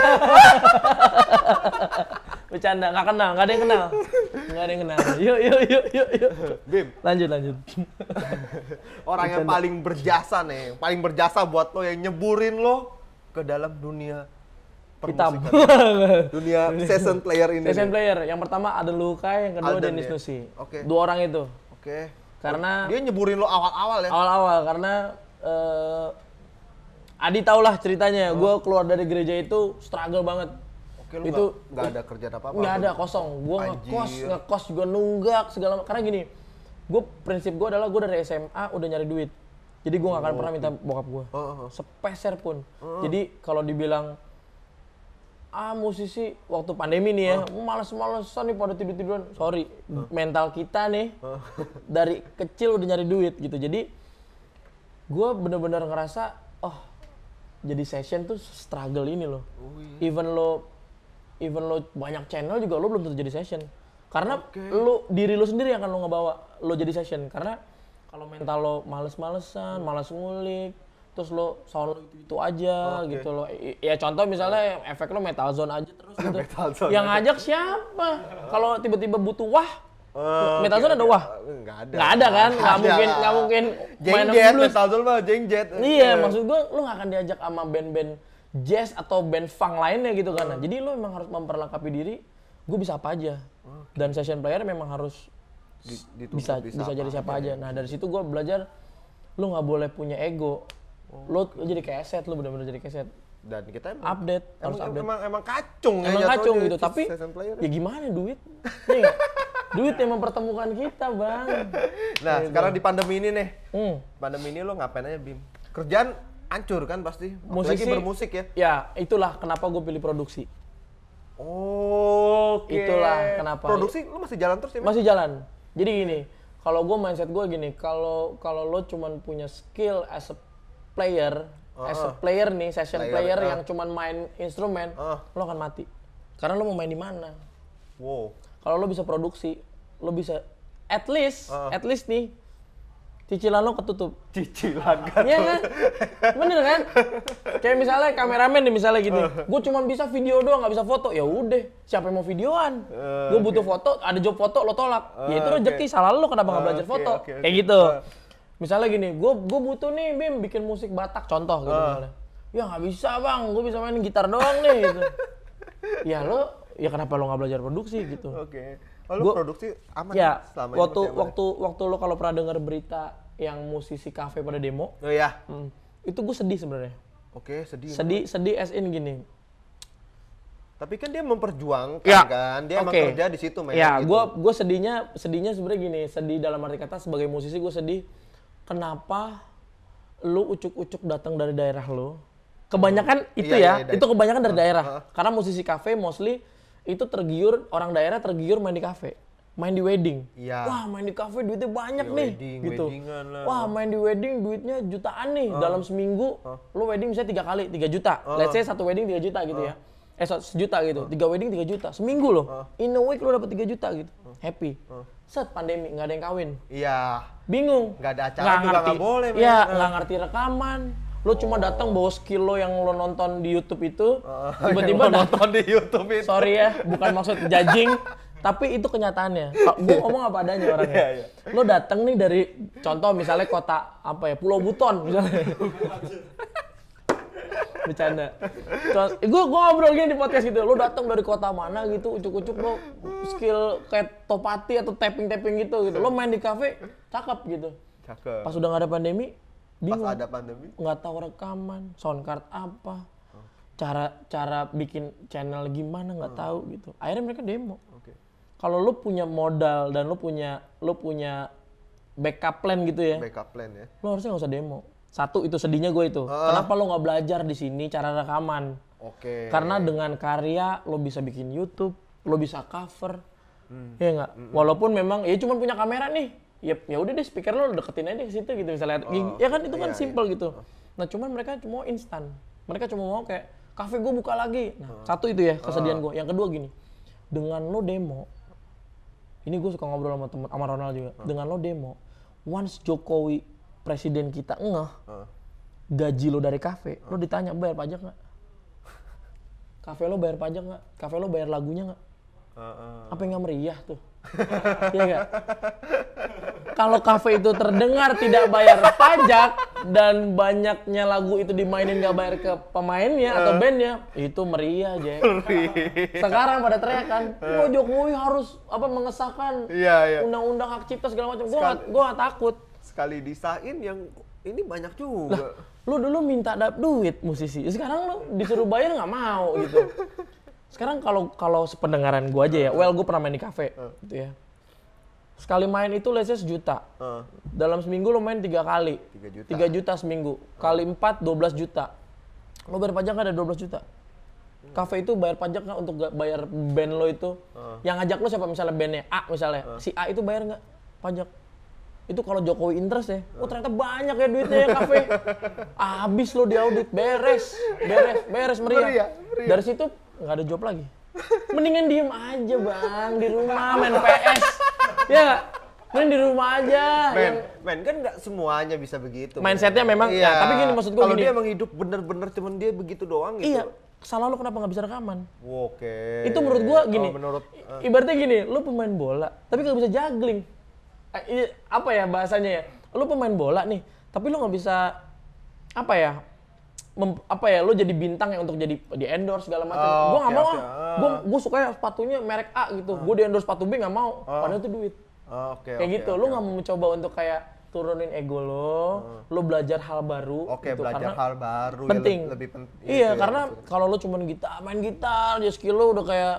Bercanda, nggak kenal, nggak ada yang kenal. Nggak ada yang kenal. Yuk, yuk, yuk, yuk, yuk. Bim. Lanjut, lanjut. Orang Bercanda. yang paling berjasa nih, yang paling berjasa buat lo yang nyeburin lo ke dalam dunia hitam. dunia season player ini. Season nih. player. Yang pertama ada Luka, yang kedua Alden, Dennis ya? Nusi. Oke. Okay. Dua orang itu. Oke. Okay. Karena dia nyeburin lo awal-awal ya. Awal-awal karena uh, Adi tau lah ceritanya. Oh. Gue keluar dari gereja itu struggle banget. Kayak itu nggak ada kerja apa-apa. Nggak ada kosong. Gue ngekos, ngekos juga nunggak segala Karena gini, gue prinsip gue adalah gue dari SMA udah nyari duit. Jadi gue gak akan oh, pernah minta bokap gue. Uh, oh, uh, oh, oh. Sepeser pun. uh. Jadi kalau dibilang ah musisi waktu pandemi nih ya, uh. males-malesan nih pada tidur-tiduran. Sorry, uh. mental kita nih uh. dari kecil udah nyari duit gitu. Jadi gue bener-bener ngerasa, oh jadi session tuh struggle ini loh. Oh, iya. Even lo even lo banyak channel juga lo belum tentu jadi session karena okay. lo diri lo sendiri yang akan lo ngebawa lo jadi session karena kalau mental lo males-malesan iya. malas ngulik terus lo sound lo itu aja okay. gitu lo ya contoh misalnya iya. efek lo metal zone aja terus gitu zone yang ngajak siapa kalau tiba-tiba butuh wah Uh, metal Zone ada wah? Enggak ada. Enggak ada kan? Enggak mungkin enggak mungkin main Metal Zone mah jengjet. Iya, eh. maksud gua lu enggak akan diajak sama band-band jazz atau band funk lainnya gitu kan. Nah, jadi lo memang harus memperlengkapi diri. Gue bisa apa aja. Okay. Dan session player memang harus di, bisa bisa, bisa jadi siapa aja. aja. Ya. Nah dari situ gue belajar lo nggak boleh punya ego. Oh, lo, lo jadi keset, lo bener-bener jadi keset dan kita emang update emang, harus update emang emang kacung ya emang kacung gitu tapi ya. ya gimana duit nih duit yang mempertemukan kita bang nah Ayo sekarang di pandemi ini nih hmm. pandemi ini lo ngapain aja bim kerjaan hancur kan pasti. Musisi Apalagi bermusik ya. Ya, itulah kenapa gue pilih produksi. Oh, Okay. Itulah kenapa. Produksi lu masih jalan terus ya? Masih jalan. Jadi gini, kalau gue mindset gue gini, kalau kalau lo cuman punya skill as a player, uh, as a player nih, session player, player uh. yang cuman main instrumen, uh. lo akan mati. Karena lo mau main di mana? Wow. Kalau lo bisa produksi, lo bisa at least, uh. at least nih cicilan lo ketutup cicilan ketutup iya kan bener kan kayak misalnya kameramen nih misalnya gini gitu. gue cuma bisa video doang nggak bisa foto ya udah siapa yang mau videoan eh, gue butuh okay. foto ada job foto lo tolak uh, ya itu eh, rezeki okay. salah lo kenapa nggak uh, belajar eh, foto okay, okay, kayak gitu uh. misalnya gini gue gue butuh nih bim bikin musik batak contoh gitu uh. misalnya ya nggak bisa bang gue bisa main gitar doang nih gitu ya lo ya kenapa lo nggak belajar produksi gitu oke okay. Oh, lu produksi aman ya, selama waktu, Waktu, waktu, waktu lo kalau pernah dengar berita yang musisi kafe pada demo. Oh iya. Hmm. Itu gue sedih sebenarnya. Oke, sedih. Sedih, sedih as in gini. Tapi kan dia memperjuangkan ya. kan, dia okay. emang kerja di situ men. Ya, gue gitu. gua gue sedihnya sedihnya sebenarnya gini, sedih dalam arti kata sebagai musisi gue sedih kenapa lu ucuk-ucuk datang dari daerah lu. Kebanyakan hmm. itu iya, ya, iya, iya itu iya. kebanyakan dari daerah. Uh. Karena musisi kafe mostly itu tergiur orang daerah tergiur main di kafe main di wedding. Iya. Wah, main di cafe duitnya banyak ya, nih wedding, gitu. Lah. Wah, main di wedding duitnya jutaan nih. Uh. Dalam seminggu uh. Ah. lo wedding bisa tiga kali, tiga juta. Uh. Let's say satu wedding tiga juta gitu uh. ya. Eh sejuta gitu. Tiga wedding tiga juta. Seminggu lo. Uh. In a week lo dapat tiga juta gitu. Uh. Happy. Uh. Set pandemi nggak ada yang kawin. Iya. Bingung. Nggak ada acara gak juga ngerti. boleh. Iya, nggak ngerti rekaman lo cuma oh. datang bawa skill lo yang lo nonton di YouTube itu tiba-tiba uh, nonton di YouTube itu sorry ya bukan maksud judging tapi itu kenyataannya oh, gue iya. ngomong apa adanya orangnya yeah, yeah. lo dateng nih dari contoh misalnya kota apa ya Pulau Buton misalnya bercanda. Gue eh, gue ngobrol gini di podcast gitu, lo datang dari kota mana gitu, ucuk-ucuk lo skill kayak topati atau tapping-tapping gitu gitu, lo main di kafe cakep gitu. Cakep. Pas udah gak ada pandemi, bingung. Pas ada pandemi, nggak tahu rekaman, sound card apa, oh. cara cara bikin channel gimana nggak hmm. tahu gitu. Akhirnya mereka demo kalau lu punya modal dan lu punya lu punya backup plan gitu ya. Backup plan ya. Lu harusnya nggak usah demo. Satu itu sedihnya gue itu. Uh. Kenapa lu nggak belajar di sini cara rekaman? Oke. Okay. Karena dengan karya lo bisa bikin YouTube, lo bisa cover. Hmm. Ya Mm -mm. Walaupun memang ya cuma punya kamera nih. Ya ya udah deh speaker lo deketin aja ke situ gitu misalnya. Oh. Ya kan itu iya, kan iya. simple iya. gitu. Ah. Nah, cuman mereka cuma instan. Mereka cuma mau kayak kafe gue buka lagi. Nah, uh. satu itu ya kesedihan uh. gue. Yang kedua gini. Dengan lo demo, ini gue suka ngobrol sama temen sama Ronald juga uh. dengan lo demo once Jokowi presiden kita ngeh uh. gaji lo dari kafe uh. lo ditanya bayar pajak nggak kafe lo bayar pajak nggak kafe lo bayar lagunya nggak uh, uh. apa yang nggak meriah tuh Iya enggak? Kalau kafe itu terdengar tidak bayar pajak dan banyaknya lagu itu dimainin nggak bayar ke pemainnya uh. atau eh. bandnya, itu meriah aja. Sekarang pada teriakan, uh. Eh. Jokowi harus apa mengesahkan iya, iya, undang-undang hak cipta segala macam. Gua gua takut. Sekali disain yang ini banyak juga. Lah, lu dulu minta duit musisi, sekarang lu disuruh bayar nggak mau gitu. Sekarang kalau kalau sependengaran gue aja ya, well gue pernah main di kafe, uh. gitu ya. Sekali main itu lesnya sejuta. Uh. Dalam seminggu lo main tiga kali. Tiga juta. Tiga juta seminggu. Kali empat, dua belas juta. Lo bayar pajak ada dua belas juta. Hmm. kafe itu bayar pajak nggak untuk bayar band lo itu? Uh. Yang ngajak lo siapa misalnya bandnya A misalnya, uh. si A itu bayar nggak pajak? Itu kalau Jokowi interest ya, oh ternyata banyak ya duitnya ya kafe. Abis lo diaudit, beres, beres, beres meriah. Dari situ nggak ada job lagi. Mendingan diem aja bang di rumah main PS. ya Main di rumah aja. Ya main, main kan nggak semuanya bisa begitu. Mindsetnya memang. Ya, iya. Ya, tapi gini maksud gue Kalau dia emang hidup bener-bener cuman dia begitu doang gitu. Iya. Salah lo kenapa nggak bisa rekaman? Oke. Okay. Itu menurut gua gini. Oh, menurut, uh. Ibaratnya gini, lu pemain bola, tapi nggak bisa juggling. Eh, apa ya bahasanya ya? Lu pemain bola nih, tapi lu nggak bisa apa ya? mem, apa ya lo jadi bintang ya untuk jadi di endorse segala macam. Oh, gue nggak okay, mau, okay. ah. gue gue suka sepatunya merek A gitu. Ah. Gue di endorse sepatu B nggak mau, karena oh. padahal itu duit. Oh, okay, kayak okay, gitu, okay, lo nggak okay. mau mencoba untuk kayak turunin ego lo, hmm. lo belajar hal baru. Oke, gitu. belajar karena hal baru. Penting. Ya, lebih penting. Iya, iya, gitu ya, karena ya, kalau lo cuman gitar, main gitar, ya skill lo udah kayak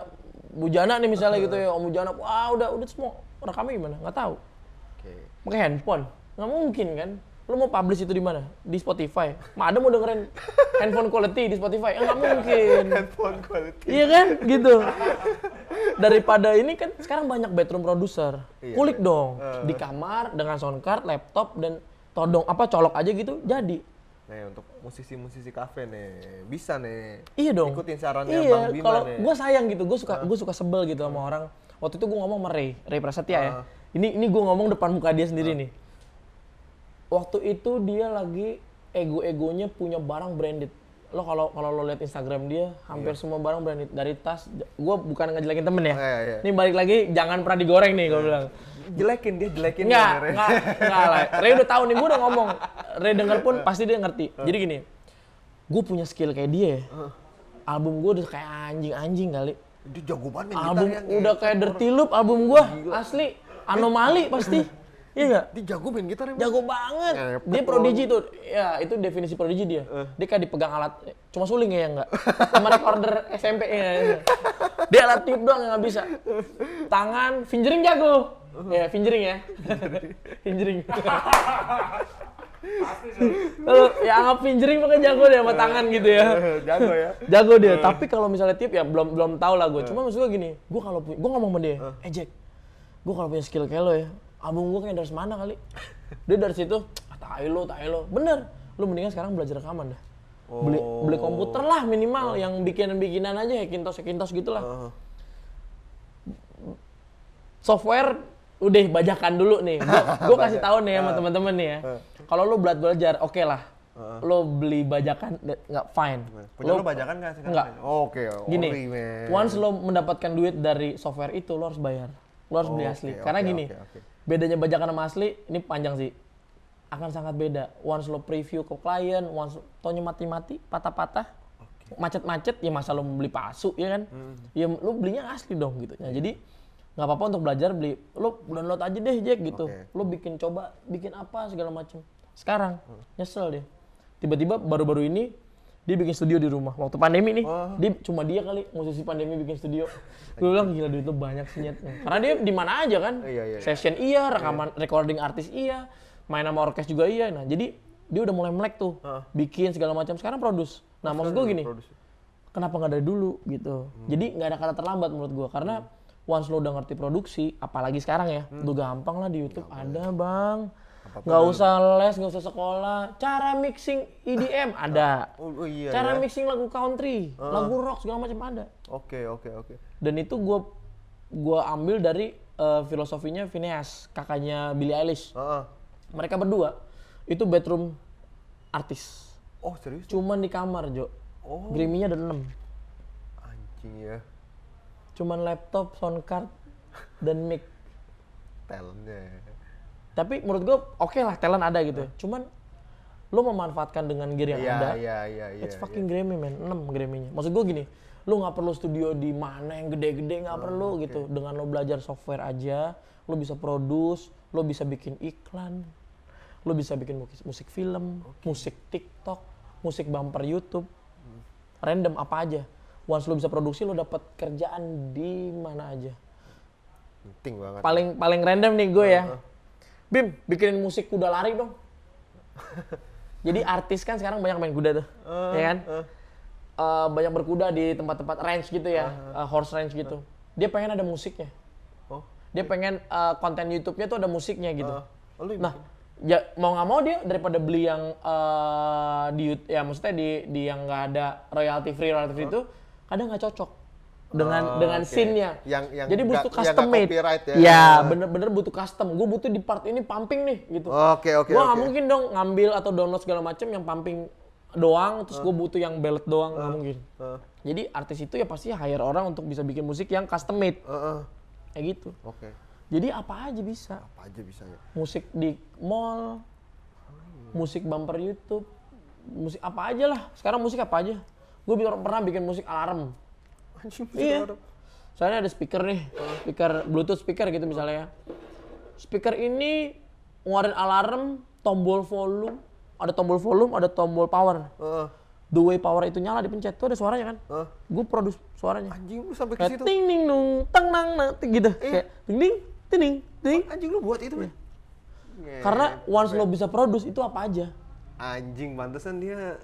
Bujana nih misalnya gitu ya, Om Bujana, wah udah udah semua rekamnya gimana? Nggak tahu. Oke. Okay. Pakai handphone, nggak mungkin kan? lu mau publish itu di mana? Di Spotify. ada mau dengerin handphone quality di Spotify? Enggak ya mungkin. handphone quality. Iya kan? Gitu. Daripada ini kan sekarang banyak bedroom producer. Iya, Kulik dong uh. di kamar dengan sound card, laptop dan todong apa colok aja gitu jadi. Nah untuk musisi-musisi kafe nih bisa nih. Iya dong. Ikutin sarannya iya, Bang Bima kalau gue sayang gitu, gue suka uh. Eh. gue suka sebel gitu sama orang. Waktu itu gue ngomong sama Ray, Ray Prasetya uh. ya. Eh. Ini ini gue ngomong depan muka dia sendiri uh. nih waktu itu dia lagi ego-egonya punya barang branded lo kalau kalau lo lihat Instagram dia hampir yeah. semua barang branded dari tas gue bukan ngejelekin temen ya yeah, oh, yeah. Iya. nih balik lagi jangan pernah digoreng nih gue iya. bilang jelekin dia jelekin nggak dia, nggak nggak lah Ray udah tahu nih gue udah ngomong Ray denger pun iya. pasti dia ngerti jadi gini gue punya skill kayak dia ya. album gue udah kayak anjing-anjing kali dia jago banget album udah kayak dirty loop album gue asli anomali pasti Iya nggak? Dia jago main gitar ya? Jago banget. dia prodigi tuh. Ya, itu definisi prodigi dia. Uh. Dia kayak dipegang alat, cuma suling ya enggak. Ya sama recorder SMP ya. ya dia alat tiup doang yang nggak bisa. Tangan, fingering jago. Ya, fingering ya. fingering. Lalu ya anggap fingering pakai jago deh sama tangan gitu ya. jago ya. jago dia. Eh. Tapi kalau misalnya tip ya belum belum tahu lah gue. Eh. Cuma maksud gue gini, gue kalau gue ngomong sama dia, Ejek. gue kalau punya skill kayak lo ya, abang gue kayak dari mana kali dia dari situ ah, tai lo tai lo bener lu mendingan sekarang belajar rekaman dah oh. beli beli oh. komputer lah minimal oh. yang bikinan bikinan aja ya kintos-kintos ya, gitulah uh. Oh. software udah bajakan dulu nih gue kasih tau nih sama temen teman-teman nih ya eh. kalau lu belajar oke okay lah uh. Eh. lo beli bajakan eh, nggak fine. Punya lo, lo bajakan nggak sih Nggak. Oh, oke. Okay, gini, once lo mendapatkan duit dari software itu, lo harus bayar. Lo harus oh, beli asli. Okay, Karena okay, gini, okay bedanya bajakan sama asli ini panjang sih akan sangat beda once lo preview ke klien once tonya mati-mati patah-patah okay. macet-macet ya masa lo beli palsu ya kan hmm. ya lo belinya asli dong gitu nah, jadi nggak apa-apa untuk belajar beli lo download aja deh Jack gitu okay. lo bikin coba bikin apa segala macam sekarang hmm. nyesel deh tiba-tiba baru-baru ini dia bikin studio di rumah waktu pandemi nih oh. dia cuma dia kali musisi pandemi bikin studio gue bilang gila duit lu banyak sih karena dia di mana aja kan iya, iya, iya. session iya, iya. rekaman iya. recording artis iya main sama orkes juga iya nah jadi dia udah mulai melek tuh uh. bikin segala macam sekarang produce nah maksud gue gini produce. kenapa nggak dari dulu gitu hmm. jadi nggak ada kata terlambat menurut gua karena hmm. once lo udah ngerti produksi apalagi sekarang ya hmm. udah gampang lah di YouTube gampang ada bang nggak usah les nggak usah sekolah cara mixing EDM ada oh, oh, iya, cara iya. mixing lagu country uh. lagu rock segala macam ada oke okay, oke okay, oke okay. dan itu gue gue ambil dari uh, filosofinya Phineas kakaknya Billie Eilish uh, uh. mereka berdua itu bedroom artis oh serius cuman di kamar Jo oh. Griminya ada enam anjing ya cuman laptop sound card dan mic talentnya ya tapi menurut gue oke okay lah talent ada gitu hmm. cuman lo memanfaatkan dengan gear yang yeah, ada yeah, yeah, yeah, it's iya. fucking yeah. Grammy man 6 Grammy-nya maksud gue gini lo nggak perlu studio di mana yang gede-gede nggak -gede, oh, ah, perlu okay. gitu dengan lo belajar software aja lo bisa produce lo bisa bikin iklan lo bisa bikin musik, musik film okay. musik TikTok musik bumper YouTube hmm. random apa aja once lo bisa produksi lo dapat kerjaan di mana aja penting banget paling paling random nih gue uh -huh. ya ah, ah. Bim, bikinin musik kuda lari dong. Jadi artis kan sekarang banyak main kuda tuh, uh, ya kan? Uh. Uh, banyak berkuda di tempat-tempat range gitu ya, uh, uh, eh, horse range gitu. Uh. Dia pengen ada musiknya. Oh. Dia pengen uh, konten YouTube-nya tuh ada musiknya gitu. Uh, oh, nah, ya mau nggak mau dia daripada beli yang uh, di ya maksudnya di di yang nggak ada royalty free royalty free uh. itu kadang nggak cocok dengan oh, dengan okay. scene-nya. Yang, yang Jadi butuh gak, custom made. Ya, ya iya. bener-bener butuh custom. Gue butuh di part ini pumping nih gitu. Oke okay, oke. Okay, Gue okay. mungkin dong ngambil atau download segala macam yang pumping doang terus gue butuh yang belt doang uh. mungkin uh. jadi artis itu ya pasti hire orang untuk bisa bikin musik yang custom made uh -uh. kayak gitu oke okay. jadi apa aja bisa apa aja bisa ya musik di mall musik bumper YouTube musik apa aja lah sekarang musik apa aja gue pernah bikin musik alarm iya. Soalnya ada speaker nih, speaker Bluetooth speaker gitu misalnya ya. Speaker ini ngeluarin alarm, tombol volume, ada tombol volume, ada tombol power. Uh. The way power itu nyala dipencet tuh ada suaranya kan? Uh. Gue produksi suaranya. Anjing lu sampai ke situ. Ting ding nung, teng nang nang gitu. Eh. Kayak ding ding, ting ding. Oh, anjing lu buat itu, ya. Karena iya. once lo bisa produce itu apa aja. Anjing, pantesan dia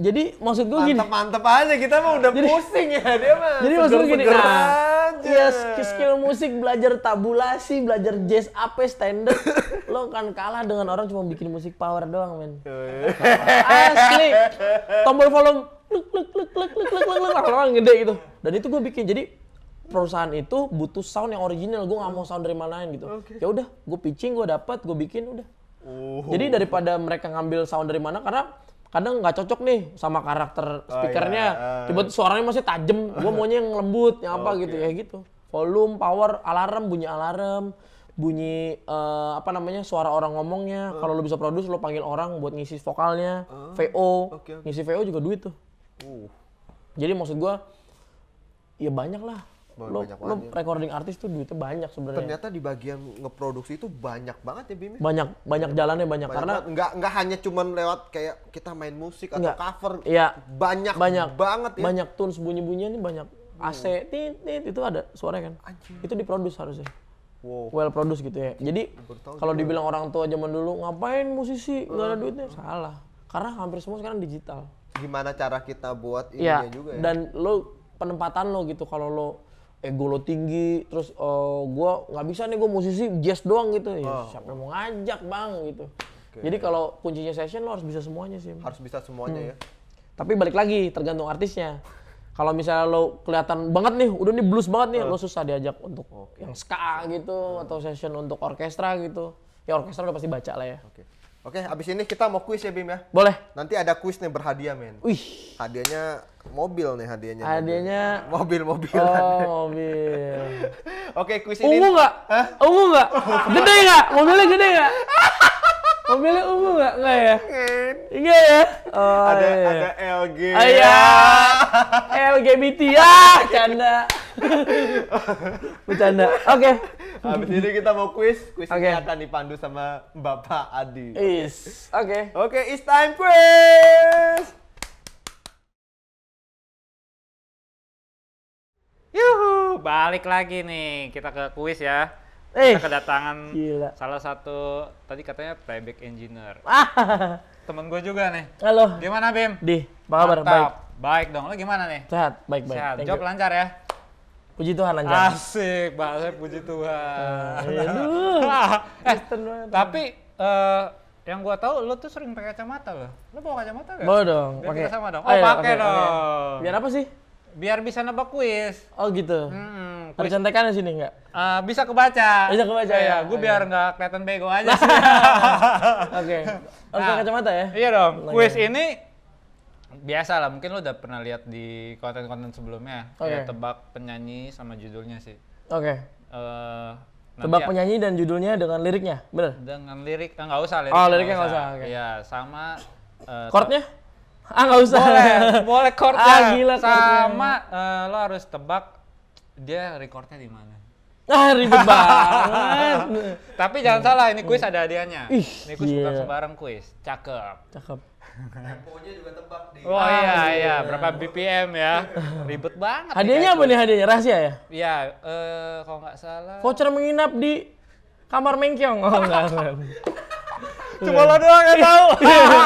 jadi maksud gue gini. Mantep-mantep aja kita mah udah jadi, pusing ya dia mah. Jadi maksud gue gini. Nah, ya skill musik belajar tabulasi, belajar jazz apa standar, lo kan kalah dengan orang cuma bikin musik power doang men. Asli. Tombol volume lek lek lek lek lek lek lek orang gede gitu. Dan itu gue bikin jadi perusahaan itu butuh sound yang original gue nggak mau sound dari manain gitu ya udah gue pitching gue dapat gue bikin udah jadi daripada mereka ngambil sound dari mana karena kadang nggak cocok nih sama karakter speakernya. Oh, iya. Ah. Tiba suaranya masih tajem Gue maunya yang lembut, yang apa okay. gitu ya gitu. Volume, power, alarm, bunyi alarm, bunyi uh, apa namanya suara orang ngomongnya. Uh. Kalau lo bisa produce, lo panggil orang buat ngisi vokalnya, uh. Ah. VO, okay, okay. ngisi VO juga duit tuh. Uh. Jadi maksud gue, ya banyak lah lo, lo recording artis tuh duitnya banyak sebenarnya. Ternyata di bagian ngeproduksi itu banyak banget ya Bim. Ya? Banyak, banyak, jalannya banyak, banyak karena enggak nggak hanya cuman lewat kayak kita main musik atau cover. Iya. Banyak, banyak banget ya. Banyak tunes bunyi-bunyian nih banyak. Hmm. AC tit, tit, itu ada suara kan. Anjir. Itu diproduksi harusnya. Wow. Well produce gitu ya. Jadi kalau dibilang orang tua zaman dulu ngapain musisi nggak ada hmm. duitnya salah. Karena hampir semua sekarang digital. Gimana cara kita buat iya. ini ya, juga ya. Dan lo penempatan lo gitu kalau lo ego lo tinggi terus uh, eh, gue nggak bisa nih gue musisi jazz doang gitu ya oh. siapa yang mau ngajak bang gitu okay. jadi kalau kuncinya session lo harus bisa semuanya sih harus bisa semuanya hmm. ya tapi balik lagi tergantung artisnya kalau misalnya lo kelihatan banget nih udah nih blues banget nih uh. lo susah diajak untuk okay. yang ska gitu uh. atau session untuk orkestra gitu ya orkestra udah pasti baca lah ya okay. Oke, abis ini kita mau kuis ya Bim ya? Boleh. Nanti ada kuis nih berhadiah men. Wih. Hadiahnya mobil nih hadiahnya. Hadiahnya mobil mobil. Oh mobil. Oke kuis ini. Ungu nggak? Hah? Ungu nggak? Gede nggak? Mobilnya gede nggak? Mobilnya ungu nggak? Nggak ya? Enggak iya ya? Oh, ada iya. ada LG. Ayah. iya. LGBT ya, ah, canda. Bercanda. Oke. Okay. Habis ini kita mau kuis, kuis okay. ini akan dipandu sama Bapak Adi. Is. Oke. Okay. Oke, okay, it's time quiz. Yuhu, balik lagi nih kita ke kuis ya. Eh, kedatangan gila. salah satu tadi katanya playback engineer. Ah. Temen gue juga nih. Halo. Gimana Bim? Di, apa kabar? Baik. Baik dong. Lo gimana nih? Sehat, baik-baik. Sehat. Job lancar ya? Puji Tuhan aja. Asik, Pak. Saya puji Tuhan. Aduh. eh, tapi uh, yang gua tahu lu tuh sering pakai kacamata loh. Lu bawa kacamata gak? Bawa dong. Pakai sama dong. Oh, iya, oh iya, pakai okay, dong. Okay. Biar apa sih? Biar bisa nebak kuis. Oh gitu. Hmm, Ada contekan di sini nggak? Uh, bisa kebaca. Bisa kebaca iya, ya. Gue biar nggak kelihatan bego aja sih. Oke. Okay. nah, kacamata ya? Iya dong. Kuis ini biasa lah mungkin lo udah pernah lihat di konten-konten sebelumnya okay. ya tebak penyanyi sama judulnya sih oke okay. uh, eh, tebak ya. penyanyi dan judulnya dengan liriknya bener dengan lirik nggak oh, iya, eh, usah lirik oh liriknya nggak usah, usah. Okay. ya sama uh, chordnya ah nggak usah boleh boleh chordnya ah, gila, sama uh, lo harus tebak dia recordnya di mana Ah ribet banget. Tapi jangan salah, ini kuis hmm. ada hadiahnya. ini kuis yeah. bukan sembarang kuis. Cakep. Cakep. Temponya juga tebak di. Oh iya ah, iya. iya, berapa BPM ya? Ribet banget. Hadiahnya apa nih hadiahnya? Rahasia ya? Iya, eh kalau nggak salah. Voucher menginap di kamar Mengkyong. Oh enggak. Cuma lo doang yang tahu. Iya, iya.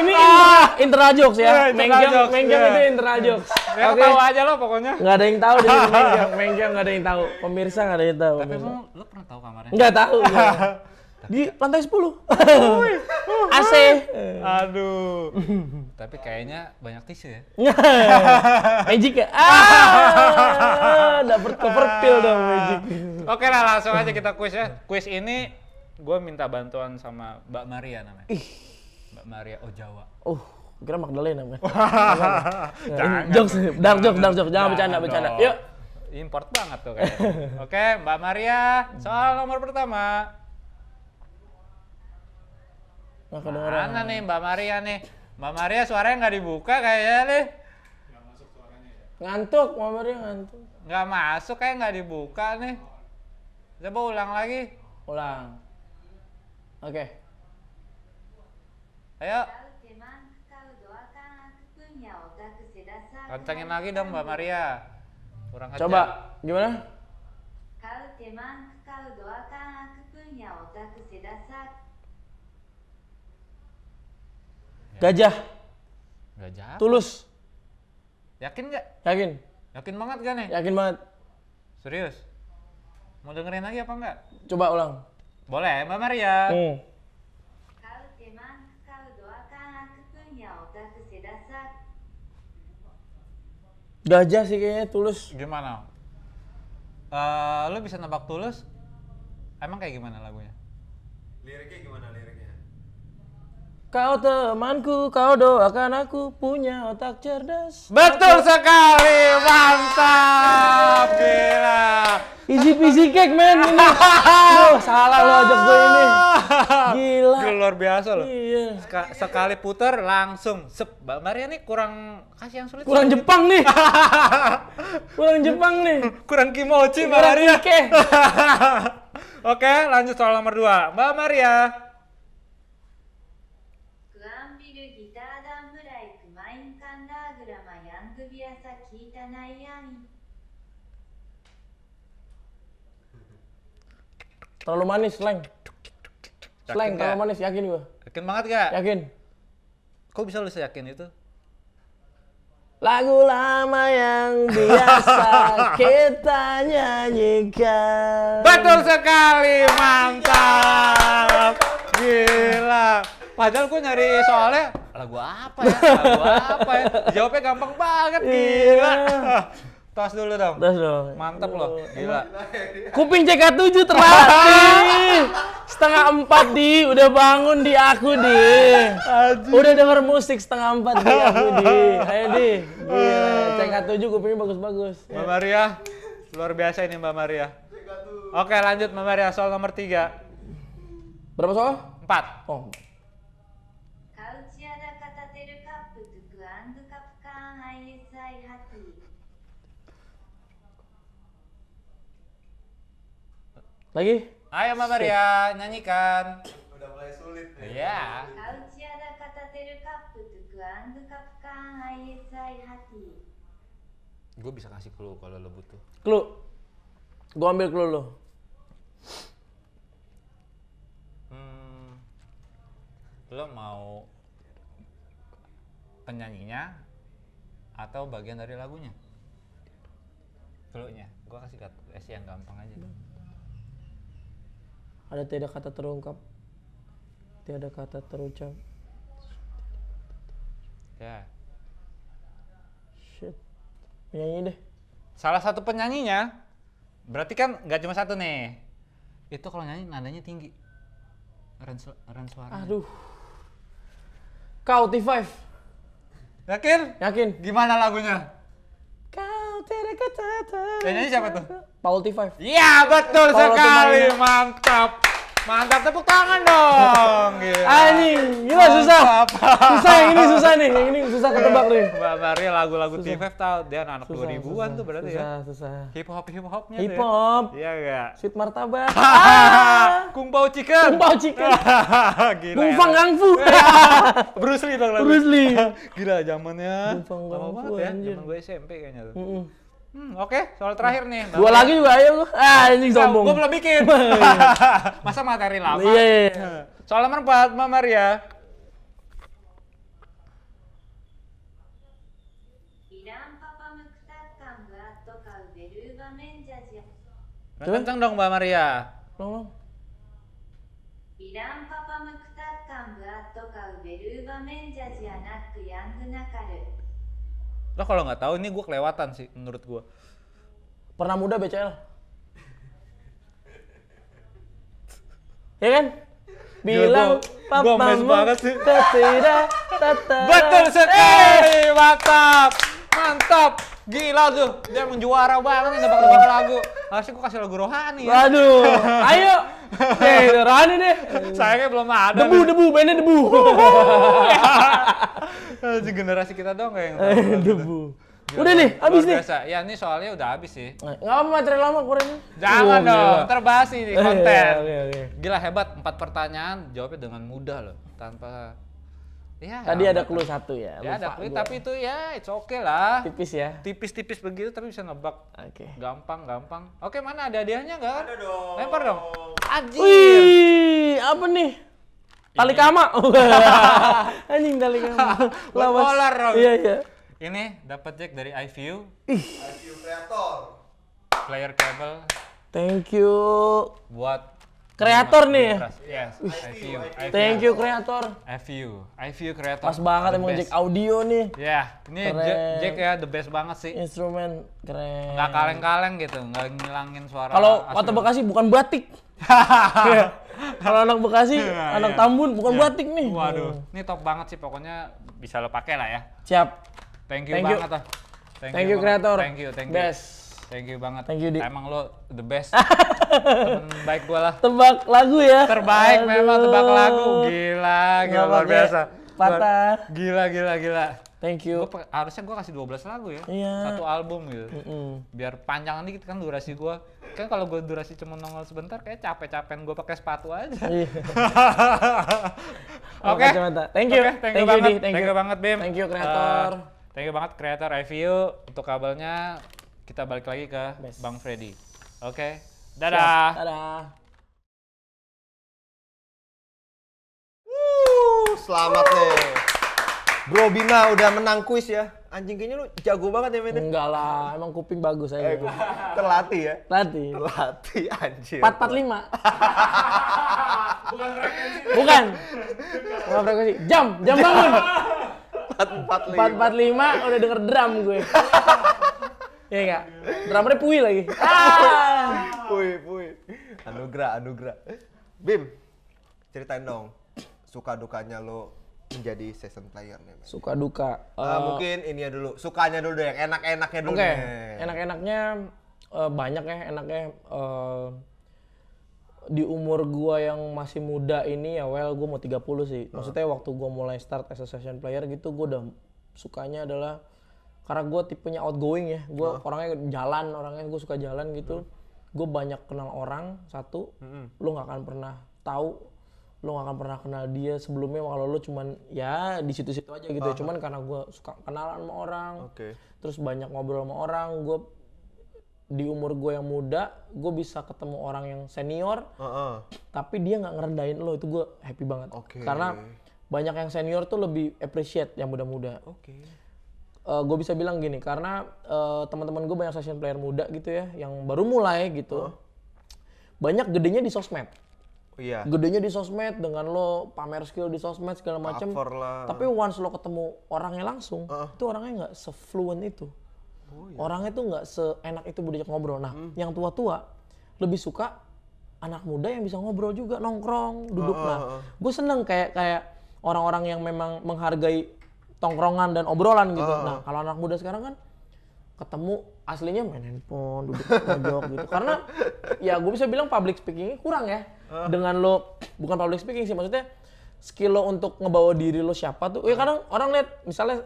Ini ah. internal jokes ya. Mengkyong eh, Mengkyong itu internal jokes. Ya tahu aja lo pokoknya. Enggak ada yang tahu di Mengkyong. Mengkyong enggak ada yang tahu. Pemirsa enggak ada yang tahu. Tapi lo pernah tahu kamarnya? Enggak tahu di lantai 10. AC. Aduh. Tapi kayaknya banyak tisu ya. magic ya? Ah, dapet kepertil dong Magic. Oke lah langsung aja kita kuis ya. Kuis ini gue minta bantuan sama Mbak Maria namanya. Mbak Maria Ojawa. Oh, kira Magdalena kan. jangan. Jokes, dark jokes, dark jokes. Jangan bercanda, bercanda. Yuk. Import banget tuh kayaknya. Oke, Mbak Maria, soal nomor pertama. Mana nih Mbak Maria nih? Mbak Maria suaranya nggak dibuka kayaknya nih. masuk suaranya ya? Ngantuk, Mbak Maria ngantuk. Nggak masuk kayak nggak dibuka nih. Coba ulang lagi. Ulang. Oke. Okay. Ayo. Kencangin lagi dong Mbak Maria. Kurang Coba, aja. gimana? Kalau teman, kalau doakan aku punya otak kesedasan Gajah. Gajah. Tulus. Yakin nggak? Yakin. Yakin banget kan nih? Yakin banget. Serius? Mau dengerin lagi apa enggak? Coba ulang. Boleh, Mbak Maria. Hmm. Gajah sih kayaknya tulus. Gimana? Uh, lu bisa nebak tulus? Emang kayak gimana lagunya? Liriknya gimana? Kau temanku, kau doakan aku punya otak cerdas. Betul otak. sekali, mantap, gila. Easy peasy cake man ini. Oh, salah lo ajak gue ini. Gila. Luar biasa loh. Iya. Sek sekali putar langsung. Sep, Mbak Maria nih kurang kasih yang sulit. Kurang Jepang nih. kurang Jepang nih. Kurang kimochi Mbak Maria. Oke, lanjut soal nomor dua, Mbak Maria, Terlalu manis, Leng. Leng, terlalu manis, yakin gua. Yakin banget gak? Yakin. Kok bisa lu yakin itu? Lagu lama yang biasa kita nyanyikan. Betul sekali, mantap. Gila. Padahal gue nyari soalnya lagu apa ya? Lagu apa ya? Jawabnya gampang banget, gila. Iya. Tos dulu dong. Tos dong. Mantap loh. Gila. Kuping CK7 terlatih. setengah empat di udah bangun di aku di. Udah denger musik setengah empat di aku di. Ayo di. CK7 kupingnya bagus-bagus. Mbak Maria, luar biasa ini Mbak Maria. Oke lanjut Mbak Maria soal nomor tiga. Berapa soal? Empat. Oh, Lagi? Ayo Mbak Maria, nyanyikan. Udah mulai sulit nih. Iya. Auciara kata hati. Gue bisa kasih clue kalau lo butuh. Clue. Gue ambil clue lo. Hmm, lo mau penyanyinya atau bagian dari lagunya? Clue-nya. Gue kasih kasih yang gampang aja. Hmm ada tidak kata terungkap tiada kata terucap ya yeah. shit penyanyi deh salah satu penyanyinya berarti kan nggak cuma satu nih itu kalau nyanyi nadanya tinggi range suara aduh kau T5 yakin yakin gimana lagunya yang siapa tuh? Paul T5. Iya betul Paul sekali, mantap. Mantap tepuk tangan dong. Gila. Ah, ini, gila susah. Susah yang ini susah nih, yang ini susah ketebak nih. Mbak Maria lagu-lagu T5 tau dia anak 2000-an tuh berarti susah, ya. Susah, susah. Hip hop hip hopnya ya. Hip hop. Iya enggak? Sweet martabak. Ah. Kung Pao Chicken. Kung Pao Chicken. gila. Kung ya. Fang Kang Fu. Iya. Bruce Lee dong. lagi. Bruce Lee. gila zamannya. Kung Fang Kang Fu ya, anjir. Zaman gue SMP kayaknya tuh. Mm -mm. Hmm, oke, okay. soal terakhir nih. Bang. Dua lagi juga ayo lu. Ah, ini nah, sombong. Gue belum bikin. Masa materi lama? Iya. Yeah, iya. Soal nomor 4, Mama Maria. kenceng dong Mbak Maria. Tolong. Bilang Lo kalau nggak tahu ini gue kelewatan sih menurut gue. Pernah muda BCL? ya kan? Bilang papamu tertira Betul sekali, eh! mantap. Mantap. Gila tuh, dia menjuara banget nih nebak-nebak lagu. Harusnya gue kasih lagu rohani ya. Waduh, ayo. Hei, eh, rohani deh. Sayangnya belum ada. Debu, nih. debu, bandnya debu. Hahaha. Eh, generasi kita dong kayak yang tahu. Eh, debu. Gila, ya udah nih, habis nih. Biasa. Ya ini soalnya udah habis sih. Enggak apa materi lama kurangnya. Jangan oh, dong, gila. terbasi nih iya, konten. Iya, iya. Gila hebat, empat pertanyaan jawabnya dengan mudah loh, tanpa Ya, Tadi ada clue satu ya. Ya ada clue, gue. tapi itu ya it's okay lah. Tipis ya. Tipis-tipis begitu tapi bisa nebak. Oke. Okay. Gampang, gampang. Oke, mana ada hadiahnya enggak? Ada dong. Lempar dong. Anjir. Wih, apa nih? Tali kama. Anjing tali kama. Lawas. Dolar, Iya, iya. Ini dapat jack dari iView. i iView Creator. Player cable. Thank you. Buat kreator nih. Yes, Thank you kreator. I feel, I feel kreator. Pas banget emang Jack audio nih. Ya, yeah. ini Jack ya the best banget sih. Instrumen keren. Gak kaleng-kaleng gitu, gak ngilangin suara. Kalau kota Bekasi bukan batik. Iya. Kalau anak Bekasi, yeah, iya. anak yeah. Tambun bukan yeah. batik nih. Waduh, ini hmm. top banget sih pokoknya bisa lo pakai lah ya. Siap. Thank you thank banget you. Thank, thank you kreator. Thank you, thank you. Best. Thank you banget. Thank you, Di. Emang lo the best. Temen baik gue lah. Tebak lagu ya. Terbaik Aduh. memang tebak lagu. Gila, gila luar ya. biasa. Patah. Gila, gila, gila. Thank you. Gua, harusnya gue kasih 12 lagu ya. Iya. Satu album gitu. Mm -mm. Biar panjang dikit kan durasi gue. Kan kalau gue durasi cuma nongol sebentar kayak capek capek gue pakai sepatu aja. Iya. Oke. Okay. Thank you. Okay, thank, thank you, you banget. Di. Thank, thank you. you banget Bim. Thank you eh, kreator. Uh, thank you banget kreator you. untuk kabelnya kita balik lagi ke Best. Bang Freddy. Oke, okay. dadah. Siap. Dadah. Wuh, selamat Wuh. nih. Bro Bima udah menang kuis ya. Anjing kayaknya lu jago banget ya mainnya. Enggak lah, emang kuping bagus saya. Eh, terlatih ya? Terlatih. Terlatih anjir. 445. Bukan frekuensi. Bukan. Bukan frekuensi. Jam, jam bangun. 445. 445 udah denger drum gue. Iya enggak? Drummernya Pui lagi. Pui, ah. Pui. Anugrah, Anugrah. Bim, ceritain dong suka dukanya lo menjadi season player nih. Suka duka. Uh, uh, mungkin ini ya dulu. Sukanya dulu deh, yang enak-enaknya dulu. Oke. Okay. Enak-enaknya uh, banyak ya enaknya uh, di umur gua yang masih muda ini ya well gua mau 30 sih. Maksudnya uh. waktu gua mulai start as a session player gitu gua udah sukanya adalah karena gue tipenya outgoing ya gue oh. orangnya jalan orangnya gue suka jalan gitu hmm. gue banyak kenal orang satu hmm. lo nggak akan pernah tahu lo gak akan pernah kenal dia sebelumnya kalau lo cuman ya di situ-situ aja gitu ya. Ah. cuman karena gue suka kenalan sama orang okay. terus banyak ngobrol sama orang gue di umur gue yang muda gue bisa ketemu orang yang senior uh -uh. tapi dia nggak ngerendahin lo itu gue happy banget okay. karena banyak yang senior tuh lebih appreciate yang muda-muda okay uh, eh, gue bisa bilang gini karena uh, teman-teman gue banyak session player muda gitu ya yang baru mulai gitu. Uh. Banyak gedenya di sosmed. Oh, iya. Gedenya di sosmed dengan lo pamer skill di sosmed segala macam. Tapi once lo ketemu orangnya langsung, uh. itu orangnya nggak sefluent itu. Oh, iya. Orangnya tuh nggak seenak itu budaya ngobrol. Nah, hmm. yang tua-tua lebih suka anak muda yang bisa ngobrol juga, nongkrong, duduk. Uh, Nah, gue seneng kayak kayak orang-orang yang memang menghargai tongkrongan dan obrolan gitu. Uh. Nah, kalau anak muda sekarang kan ketemu aslinya main handphone, duduk pojok gitu. Karena ya gue bisa bilang public speakingnya kurang ya. Uh. Dengan lo bukan public speaking sih, maksudnya skill lo untuk ngebawa diri lo siapa tuh. Uh. Ya ah. kadang orang lihat misalnya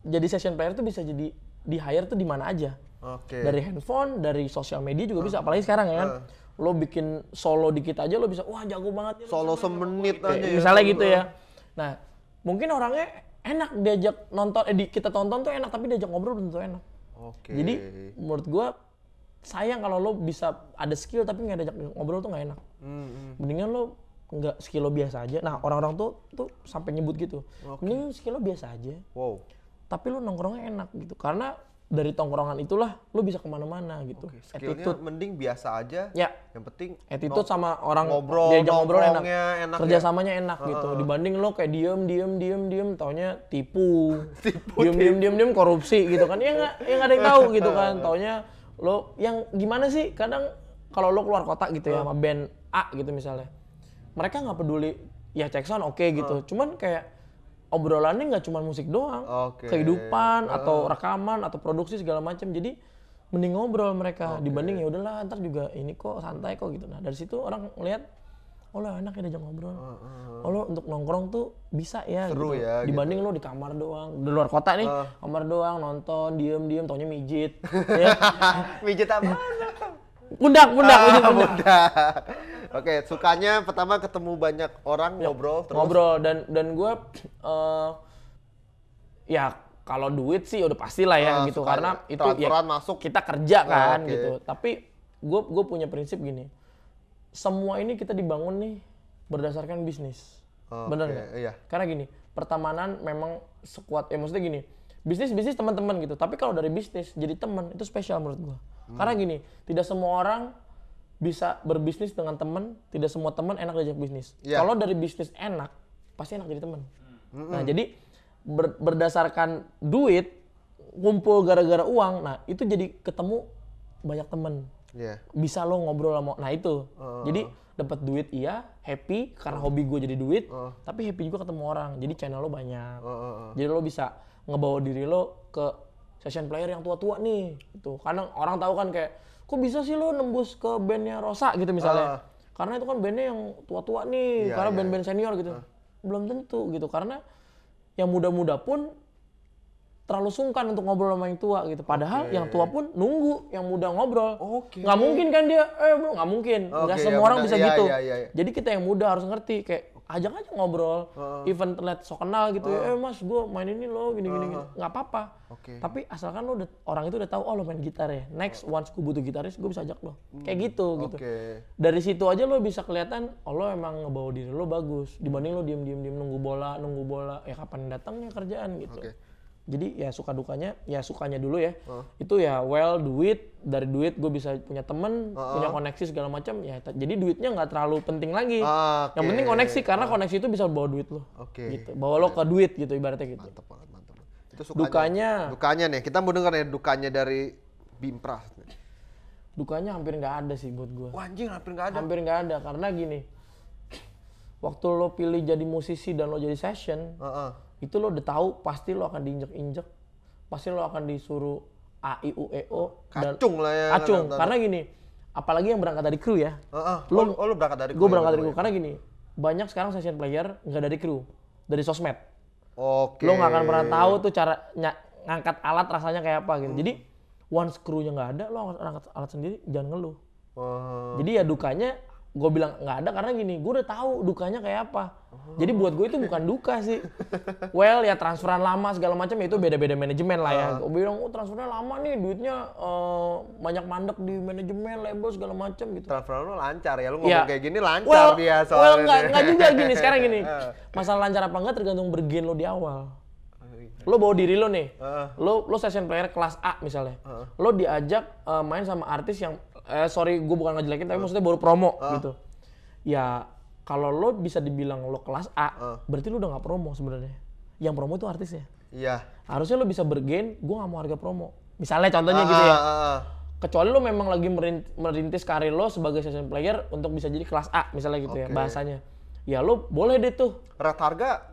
jadi session player tuh bisa jadi di hire tuh di mana aja. Okay. Dari handphone, dari sosial media juga uh. bisa. Apalagi sekarang ya kan. Uh lo bikin solo dikit aja lo bisa wah jago banget ya, solo semenit aja ya, misalnya ya. gitu ya nah mungkin orangnya enak diajak nonton eh, di, kita tonton tuh enak tapi diajak ngobrol tentu enak oke jadi menurut gue sayang kalau lo bisa ada skill tapi nggak diajak ngobrol tuh nggak enak mm -hmm. mendingan lo nggak skill lo biasa aja nah orang-orang tuh tuh sampai nyebut gitu okay. mendingan skill lo biasa aja wow tapi lo nongkrongnya enak gitu karena dari tongkrongan itulah lu bisa kemana-mana gitu. Okay, attitude mending biasa aja. Ya. Yang penting attitude sama orang ngobrol, diajak ngobrol enak. enak. Ya. Kerjasamanya ya? enak uh, gitu. Dibanding lo kayak diem, diem, diem, diem, taunya tipu. tipu diem, diem, diem, diem, korupsi gitu kan. Ya nggak, ya nggak ada yang tahu gitu kan. Taunya lo yang gimana sih? Kadang kalau lo keluar kota gitu ya sama band A gitu misalnya, mereka nggak peduli. Ya cek oke okay, gitu. Uh. Cuman kayak obrolannya nggak cuma musik doang, okay. kehidupan uh. atau rekaman atau produksi segala macam. Jadi mending ngobrol mereka okay. dibanding ya udahlah ntar juga ini kok santai kok gitu. Nah dari situ orang lihat, oh lo enak ya diajak ngobrol, uh, uh. oh lo untuk nongkrong tuh bisa ya, Seru gitu. ya dibanding gitu. lo di kamar doang, di luar kota nih, uh. kamar doang nonton, diem diem, taunya mijit, ya. mijit apa? pundak, pundak, ah, pundak. Oke, sukanya pertama ketemu banyak orang ya, ngobrol terus. Ngobrol dan dan gue uh, ya kalau duit sih udah pasti lah ya uh, gitu karena ya. itu ya masuk. kita kerja ah, kan okay. gitu. Tapi gue gue punya prinsip gini, semua ini kita dibangun nih berdasarkan bisnis. Oh, Bener nggak? Okay, iya. Karena gini, pertemanan memang sekuat, ya maksudnya gini, bisnis bisnis teman-teman gitu. Tapi kalau dari bisnis jadi teman itu spesial menurut gua. Hmm. Karena gini, tidak semua orang bisa berbisnis dengan teman, tidak semua teman enak diajak bisnis. Yeah. Kalau dari bisnis enak, pasti enak jadi teman. Hmm. Nah, hmm. jadi ber, berdasarkan duit kumpul gara-gara uang, nah itu jadi ketemu banyak temen, Yeah. Bisa lo ngobrol sama nah itu. Uh. Jadi dapat duit iya, happy karena uh. hobi gue jadi duit, uh. tapi happy juga ketemu orang. Jadi channel lo banyak. uh. Jadi lo bisa ngebawa diri lo ke session player yang tua-tua nih itu kadang orang tahu kan kayak kok bisa sih lo nembus ke bandnya Rosa gitu misalnya uh. karena itu kan bandnya yang tua-tua nih yeah, karena iya, band-band yeah. senior gitu uh. belum tentu gitu karena yang muda-muda pun terlalu sungkan untuk ngobrol sama yang tua gitu. Padahal okay. yang tua pun nunggu yang muda ngobrol. Okay. Nggak mungkin kan dia, eh nggak mungkin. Okay, nggak ya semua ya, orang bisa ya, gitu. Ya, ya, ya. Jadi kita yang muda harus ngerti kayak, ajak aja ngobrol, uh. event terlihat so kenal gitu, uh. eh mas gue main ini lo gini gini, uh. nggak apa-apa. Okay. Tapi asalkan lo orang itu udah tahu, oh lo main gitar ya. Next once gue butuh gitaris, gue bisa ajak lo. Hmm. Kayak gitu okay. gitu. Dari situ aja lo bisa kelihatan, oh lo emang ngebawa diri lo bagus. Dibanding lo diem diem diem nunggu bola nunggu bola, ya kapan datangnya kerjaan gitu. Okay jadi ya suka dukanya ya sukanya dulu ya uh. itu ya well duit dari duit gue bisa punya temen uh punya koneksi segala macam ya jadi duitnya nggak terlalu penting lagi uh, ah, okay. yang penting koneksi karena uh. koneksi itu bisa bawa duit lo okay. gitu bawa lo ke duit gitu ibaratnya gitu mantep banget mantep itu sukanya, dukanya dukanya nih kita mau dengar ya dukanya dari Bimpras dukanya hampir nggak ada sih buat gue anjing hampir nggak ada hampir nggak ada karena gini waktu lo pilih jadi musisi dan lo jadi session uh -uh itu lo udah tahu pasti lo akan diinjek-injek pasti lo akan disuruh a i u e o kacung lah ya kacung karena gini apalagi yang berangkat dari kru ya uh, uh, lo oh, oh, lo berangkat dari gue berangkat gitu dari kru ya? karena gini banyak sekarang session player nggak dari kru dari sosmed Okay. lo nggak akan pernah tahu tuh cara ngangkat alat rasanya kayak apa gitu hmm. jadi once krunya nggak ada lo angkat alat sendiri jangan ngeluh uh. jadi ya dukanya gue bilang nggak ada karena gini gue udah tahu dukanya kayak apa oh. jadi buat gue itu bukan duka sih well ya transferan lama segala macam ya itu beda-beda manajemen lah ya uh. Ah. gue bilang oh transferan lama nih duitnya uh, banyak mandek di manajemen label segala macam gitu transferan lo lancar ya lo ngomong ya. kayak gini lancar well, dia soalnya well nggak nggak juga gini sekarang gini ah. masalah lancar apa enggak tergantung bergen lo di awal ah, iya. lo bawa diri lo nih, uh. lo lo session player kelas A misalnya, uh. lo diajak uh, main sama artis yang eh sorry gue bukan ngejelekin tapi uh. maksudnya baru promo uh. gitu ya kalau lo bisa dibilang lo kelas A uh. berarti lo udah nggak promo sebenarnya yang promo itu artisnya iya harusnya lo bisa bergen gue nggak mau harga promo misalnya contohnya uh, gitu ah, ya uh, uh, kecuali lo memang lagi merintis karir lo sebagai session player untuk bisa jadi kelas A misalnya gitu okay. ya bahasanya ya lo boleh deh tuh red harga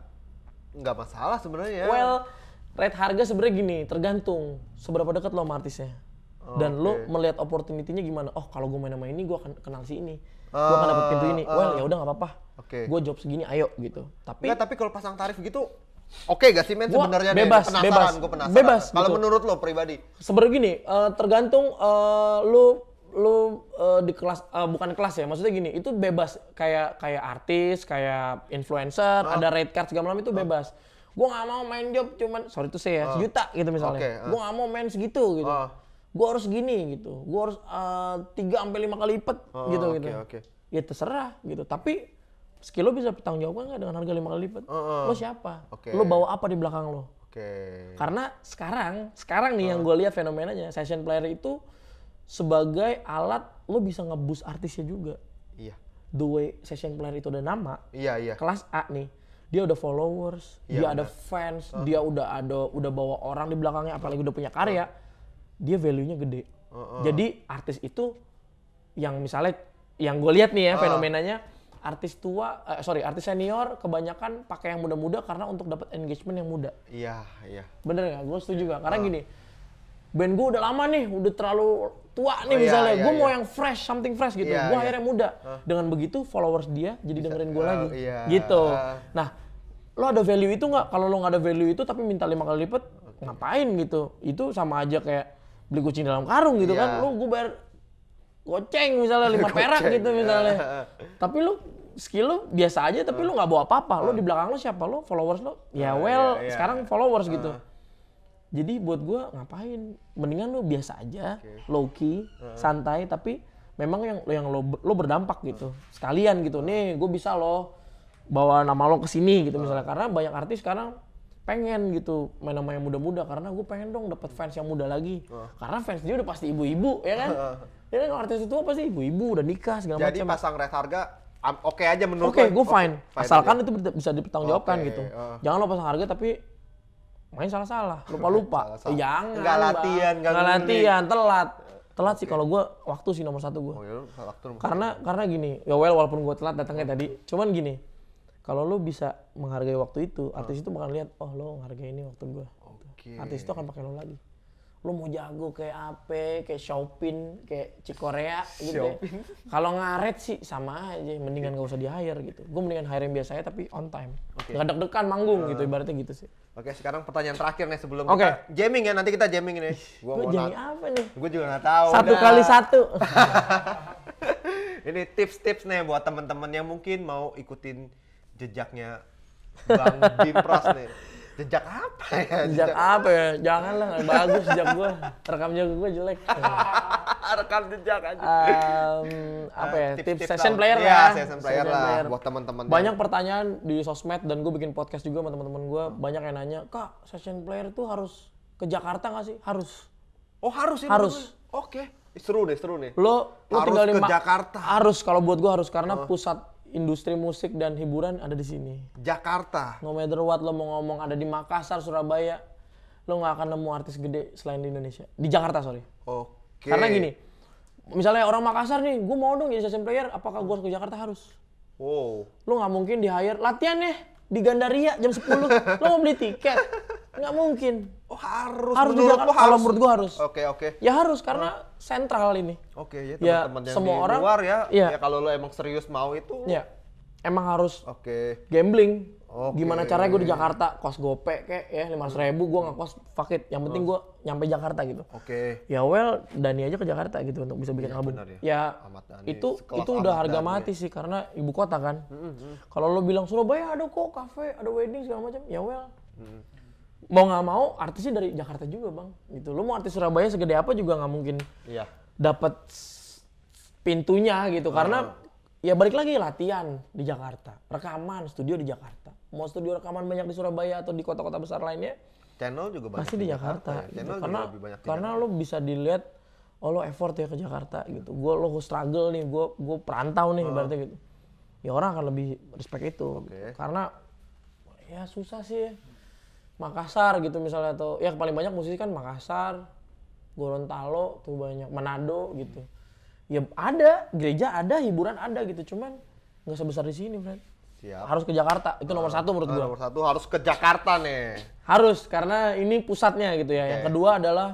nggak masalah sebenarnya well rate harga sebenarnya gini tergantung seberapa dekat lo sama artisnya dan okay. lo melihat opportunity-nya gimana oh kalau gue main sama ini gue akan kenal si ini uh, gue akan dapat pintu ah, ini uh, well ya udah nggak apa-apa okay. gue job segini ayo gitu tapi Enggak, tapi kalau pasang tarif gitu oke okay gak sih men sebenarnya bebas penasaran, bebas gue penasaran bebas kalau gitu. menurut lo pribadi sebenarnya gini uh, tergantung uh, lo lu uh, eh, di kelas uh, bukan kelas ya maksudnya gini itu bebas kayak kayak artis kayak influencer oh. ada red card segala macam itu bebas oh. gue nggak mau main job cuman sorry tuh saya ya, oh. sejuta gitu misalnya okay. uh. gue nggak mau main segitu gitu oh gue harus gini gitu gue harus eh, tiga sampai lima kali lipat oh, gitu okay, gitu okay. ya terserah gitu tapi skill lo bisa bertanggung jawab nggak dengan harga lima kali lipat uh, oh, uh. Oh. lo siapa okay. lo bawa apa di belakang lo okay. karena sekarang sekarang nih uh. yang oh. gue lihat fenomenanya session player itu sebagai alat lo bisa ngebus artisnya juga iya the way session player itu udah nama iya iya kelas A nih dia udah followers, iya, dia bener. ada fans, uh. dia udah ada udah bawa orang di belakangnya apalagi udah punya karya. Uh dia value-nya gede. Uh, uh. Jadi artis itu yang misalnya yang gue lihat nih ya uh. fenomenanya artis tua uh, sorry artis senior kebanyakan pakai yang muda-muda karena untuk dapat engagement yang muda. Iya iya. Bener nggak? Gue setuju nggak? Karena uh. gini band gue udah lama nih udah terlalu tua nih oh, iya, misalnya Yeah, gue yeah, mau iya. yang fresh something fresh gitu. Yeah, gue yeah. akhirnya muda. Uh. Dengan begitu followers dia jadi Bisa, dengerin gue uh, oh, lagi. Yeah. Gitu. Uh. Nah lo ada value itu nggak? Kalau lo nggak ada value itu tapi minta lima kali lipat ngapain gitu? Itu sama aja kayak beli kucing dalam karung gitu yeah. kan iya. lu gue bayar goceng misalnya lima perak gitu iya. misalnya yeah. tapi lu skill lu biasa aja tapi uh. lu nggak bawa apa-apa uh. di hmm. belakang lu siapa lu followers lu ya yeah, well yeah, yeah. sekarang followers uh. gitu ah. jadi buat gue ngapain mendingan lu biasa aja okay. low key uh. Ah. santai tapi memang yang yang lo lo berdampak gitu ah. sekalian gitu nih gue bisa lo bawa nama lo ke sini gitu misalnya karena banyak artis sekarang pengen gitu main sama yang muda-muda karena gue pengen dong dapat fans yang muda lagi uh. karena fans dia udah pasti ibu-ibu ya kan ya kan artis itu apa sih ibu-ibu udah nikah segala macam jadi macem. pasang red harga oke okay aja menurut oke okay, gue fine. fine asalkan aja. itu bisa dipertanggungjawabkan okay. gitu uh. jangan lo pasang harga tapi main salah-salah lupa-lupa salah -salah. jangan nggak latihan nggak latihan telat telat okay. sih kalau gue waktu sih nomor satu gue oh, iya, karena karena gini ya well walaupun gue telat datangnya tadi cuman gini kalau lo bisa menghargai waktu itu artis itu bakal lihat oh lo menghargai ini waktu gue okay. artis itu akan pakai lo lagi lo mau jago kayak apa kayak Shopin kayak Cikorea gitu ya. kalau ngaret sih sama aja mendingan iya. gak usah di hire gitu gue mendingan hire yang biasanya tapi on time okay. gak deg-degan manggung hmm. gitu ah. ibaratnya gitu sih oke okay, sekarang pertanyaan terakhir nih sebelum okay. kita jamming ya nanti kita jamming nih gue mau jamming apa nih gue juga gak tau. satu udah. kali satu ini tips-tips nih buat temen-temen yang mungkin mau ikutin jejaknya Bang Bimpras nih. Jejak apa ya? Jejak, jejak apa ya? Jangan lah, bagus jejak gue. Rekam jejak gue jelek. Rekam jejak aja. Um, apa ya? Tips, tips, session player ya, lah. session player session lah. Player. Buat teman-teman. Banyak dia. pertanyaan di sosmed dan gue bikin podcast juga sama teman-teman gue. Banyak yang nanya, kak session player itu harus ke Jakarta nggak sih? Harus. Oh harus ya? Harus. Oke. Okay. Seru deh, seru nih. Lo, lo harus tinggal di Jakarta. Harus kalau buat gue harus karena oh. pusat industri musik dan hiburan ada di sini. Jakarta. No matter what lo mau ngomong ada di Makassar, Surabaya, lo nggak akan nemu artis gede selain di Indonesia. Di Jakarta sorry. Oke. Karena gini, misalnya orang Makassar nih, gue mau dong jadi session player, apakah gue harus ke Jakarta harus? Wow. Lo nggak mungkin di hire, latihan deh ya, di Gandaria jam 10, lo mau beli tiket. Nggak mungkin. Oh, harus. Harus menurut juga, kan? harus. Kalau menurut gua harus. Oke, okay, oke. Okay. Ya harus karena oh. sentral ini. Oke, okay, ya, ya teman-teman ya, semua di orang, luar ya. Ya, ya kalau lo emang serius mau itu. Ya. Emang harus. Oke. Okay. Gambling. Okay. Gimana caranya gue di Jakarta kos gope kayak ya lima ratus ribu gue nggak kos fakit Yang penting oh. gue nyampe Jakarta gitu. Oke. Okay. Ya well Dani aja ke Jakarta gitu untuk bisa bikin ya, album. Ya, ya itu itu udah harga Dhani. Ya. mati sih karena ibu kota kan. Mm -hmm. Kalau lo bilang Surabaya ada kok kafe ada wedding segala macam ya well. Mm mau nggak mau artisnya dari Jakarta juga bang gitu lu mau artis Surabaya segede apa juga nggak mungkin iya. dapat pintunya gitu karena ya balik lagi latihan di Jakarta rekaman studio di Jakarta mau studio rekaman banyak di Surabaya atau di kota-kota besar lainnya channel juga banyak masih di, Jakarta, Jakarta ya. gitu. Channel karena lebih banyak karena lo bisa dilihat oh lo effort ya ke Jakarta gitu gue lo struggle nih gue gue perantau nih ah. berarti berarti gitu ya orang akan lebih respect itu okay. karena ya susah sih Makassar gitu misalnya atau ya paling banyak musisi kan Makassar, Gorontalo tuh banyak, Manado gitu. Ya ada, gereja ada, hiburan ada gitu, cuman nggak sebesar di sini, Fred. Siap. Harus ke Jakarta. Itu nomor uh, satu menurut uh, gua. Nomor satu harus ke Jakarta nih. Harus karena ini pusatnya gitu ya. Okay. Yang kedua adalah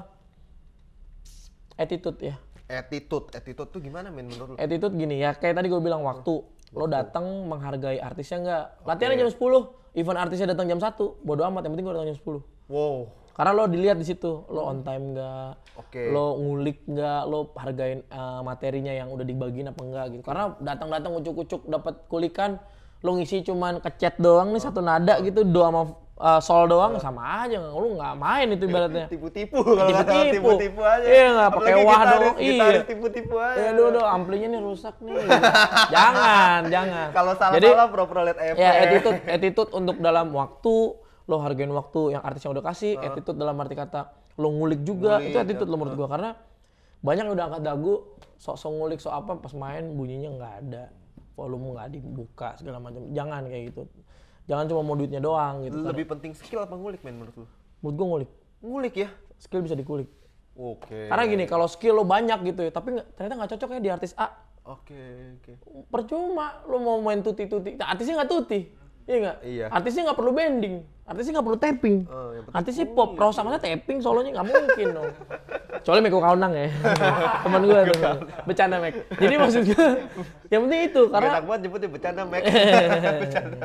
attitude ya. Attitude, attitude tuh gimana men menurut lu? Attitude gini ya, kayak tadi gue bilang waktu. Lo datang menghargai artisnya nggak? Latihan okay. jam 10 event artisnya datang jam 1, bodo amat. Yang penting gue datang jam 10. Wow. Karena lo dilihat di situ, lo on time nggak, okay. lo ngulik nggak, lo hargain uh, materinya yang udah dibagiin apa enggak gitu. Karena datang-datang ucuk-ucuk dapat kulikan, lo ngisi cuman kecet doang nih satu nada gitu, doa sama uh, sol doang iya. sama aja lu nggak main itu ibaratnya tipu-tipu kalau tipu-tipu tipu-tipu aja iya nggak pakai wah dong iya tipu-tipu aja ya aduh dong amplinya nih rusak nih jangan jangan kalau salah Jadi, salah pro pro lihat ya attitude attitude untuk dalam waktu lo hargain waktu yang artis yang udah kasih uh. attitude dalam arti kata lo ngulik juga ngulik, itu attitude lo menurut gua karena banyak udah angkat dagu sok-sok ngulik sok apa pas main bunyinya nggak ada volume nggak dibuka segala macam jangan kayak gitu jangan cuma mau duitnya doang gitu kan. lebih kan. penting skill apa ngulik men menurut lu menurut gua ngulik ngulik ya skill bisa dikulik oke okay. karena gini kalau skill lo banyak gitu ya tapi ternyata nggak cocok ya di artis A oke okay, oke okay. percuma lo mau main tuti tuti nah, artisnya nggak tuti Iya enggak? Iya. Artisnya nggak perlu bending, artisnya nggak perlu tapping. Oh, artisnya pop, iya. Hmm. Rosa tapping solonya nggak mungkin dong. Soalnya Meko Kaunang ya, teman gue tuh. Bercanda Mek. Jadi maksud gue, yang penting itu karena. Gak banget nyebutnya bercanda Mek. bercanda.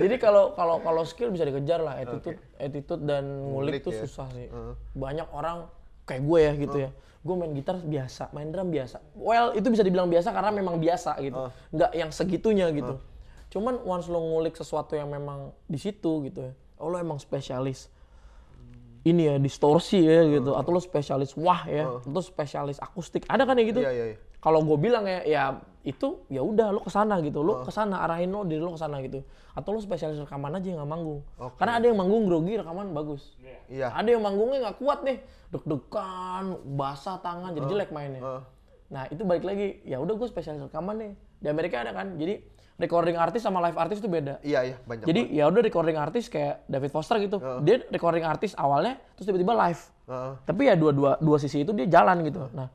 Jadi kalau kalau kalau skill bisa dikejar lah, attitude, okay. attitude dan ngulik, ngulik tuh ya. susah sih. Uh. Banyak orang kayak gue ya gitu uh. ya gue main gitar biasa, main drum biasa. Well, itu bisa dibilang biasa karena memang biasa gitu. Nggak yang segitunya gitu. Uh cuman once lo ngulik sesuatu yang memang di situ gitu ya oh lo emang spesialis ini ya distorsi ya gitu atau lo spesialis wah ya oh. atau spesialis akustik ada kan ya gitu yeah, yeah, yeah. kalau gue bilang ya ya itu ya udah lo kesana gitu lo oh. kesana arahin lo diri lo kesana gitu atau lo spesialis rekaman aja nggak manggung okay. karena ada yang manggung grogi rekaman bagus yeah. ada yang manggungnya nggak kuat nih deg-degan basah tangan jadi oh. jelek mainnya nah itu balik lagi ya udah gue spesialis rekaman nih di Amerika ada kan jadi recording artis sama live artis itu beda. Iya iya banyak. Jadi ya udah recording artis kayak David Foster gitu. Uh. Dia recording artis awalnya terus tiba-tiba live. Uh. Tapi ya dua dua dua sisi itu dia jalan gitu. Uh. Nah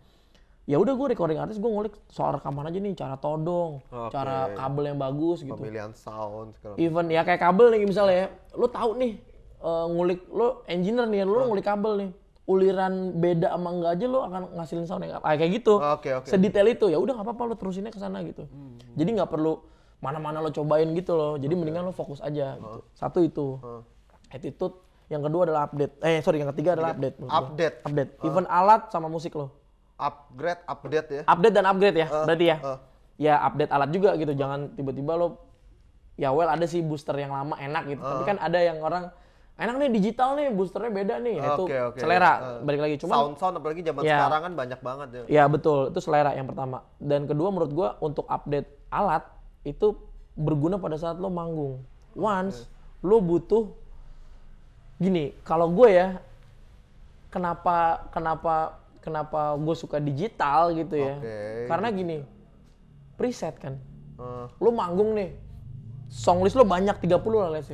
ya udah gue recording artis gue ngulik soal rekaman aja nih cara todong okay. cara kabel yang bagus gitu pemilihan sound segala even ya kayak kabel nih misalnya ya lo tahu nih uh, ngulik lo engineer nih lo uh. ngulik kabel nih uliran beda emang enggak aja lo akan ngasilin sound yang ah, kayak gitu okay, okay. sedetail itu ya udah nggak apa-apa lo terusinnya ke sana gitu hmm. jadi nggak perlu mana-mana lo cobain gitu loh. Jadi okay. mendingan lo fokus aja. Gitu. Satu itu uh. attitude. Yang kedua adalah update. Eh sorry, yang ketiga adalah update. Update. Update. update. Uh. Even alat sama musik lo. Upgrade, update ya. Update dan upgrade ya. Uh. Berarti ya. Uh. Ya update alat juga gitu. Jangan tiba-tiba lo ya well ada sih booster yang lama enak gitu. Uh. Tapi kan ada yang orang enak nih digital nih boosternya beda nih nah, itu okay, selera uh, balik lagi cuma sound sound apalagi zaman ya, sekarang kan banyak banget ya ya betul itu selera yang pertama dan kedua menurut gua untuk update alat itu berguna pada saat lo manggung. Once okay. lo butuh gini, kalau gue ya kenapa kenapa kenapa gue suka digital gitu ya. Okay. Karena gitu. gini, preset kan. Uh. Lo manggung nih. Song list lo banyak 30 lah let's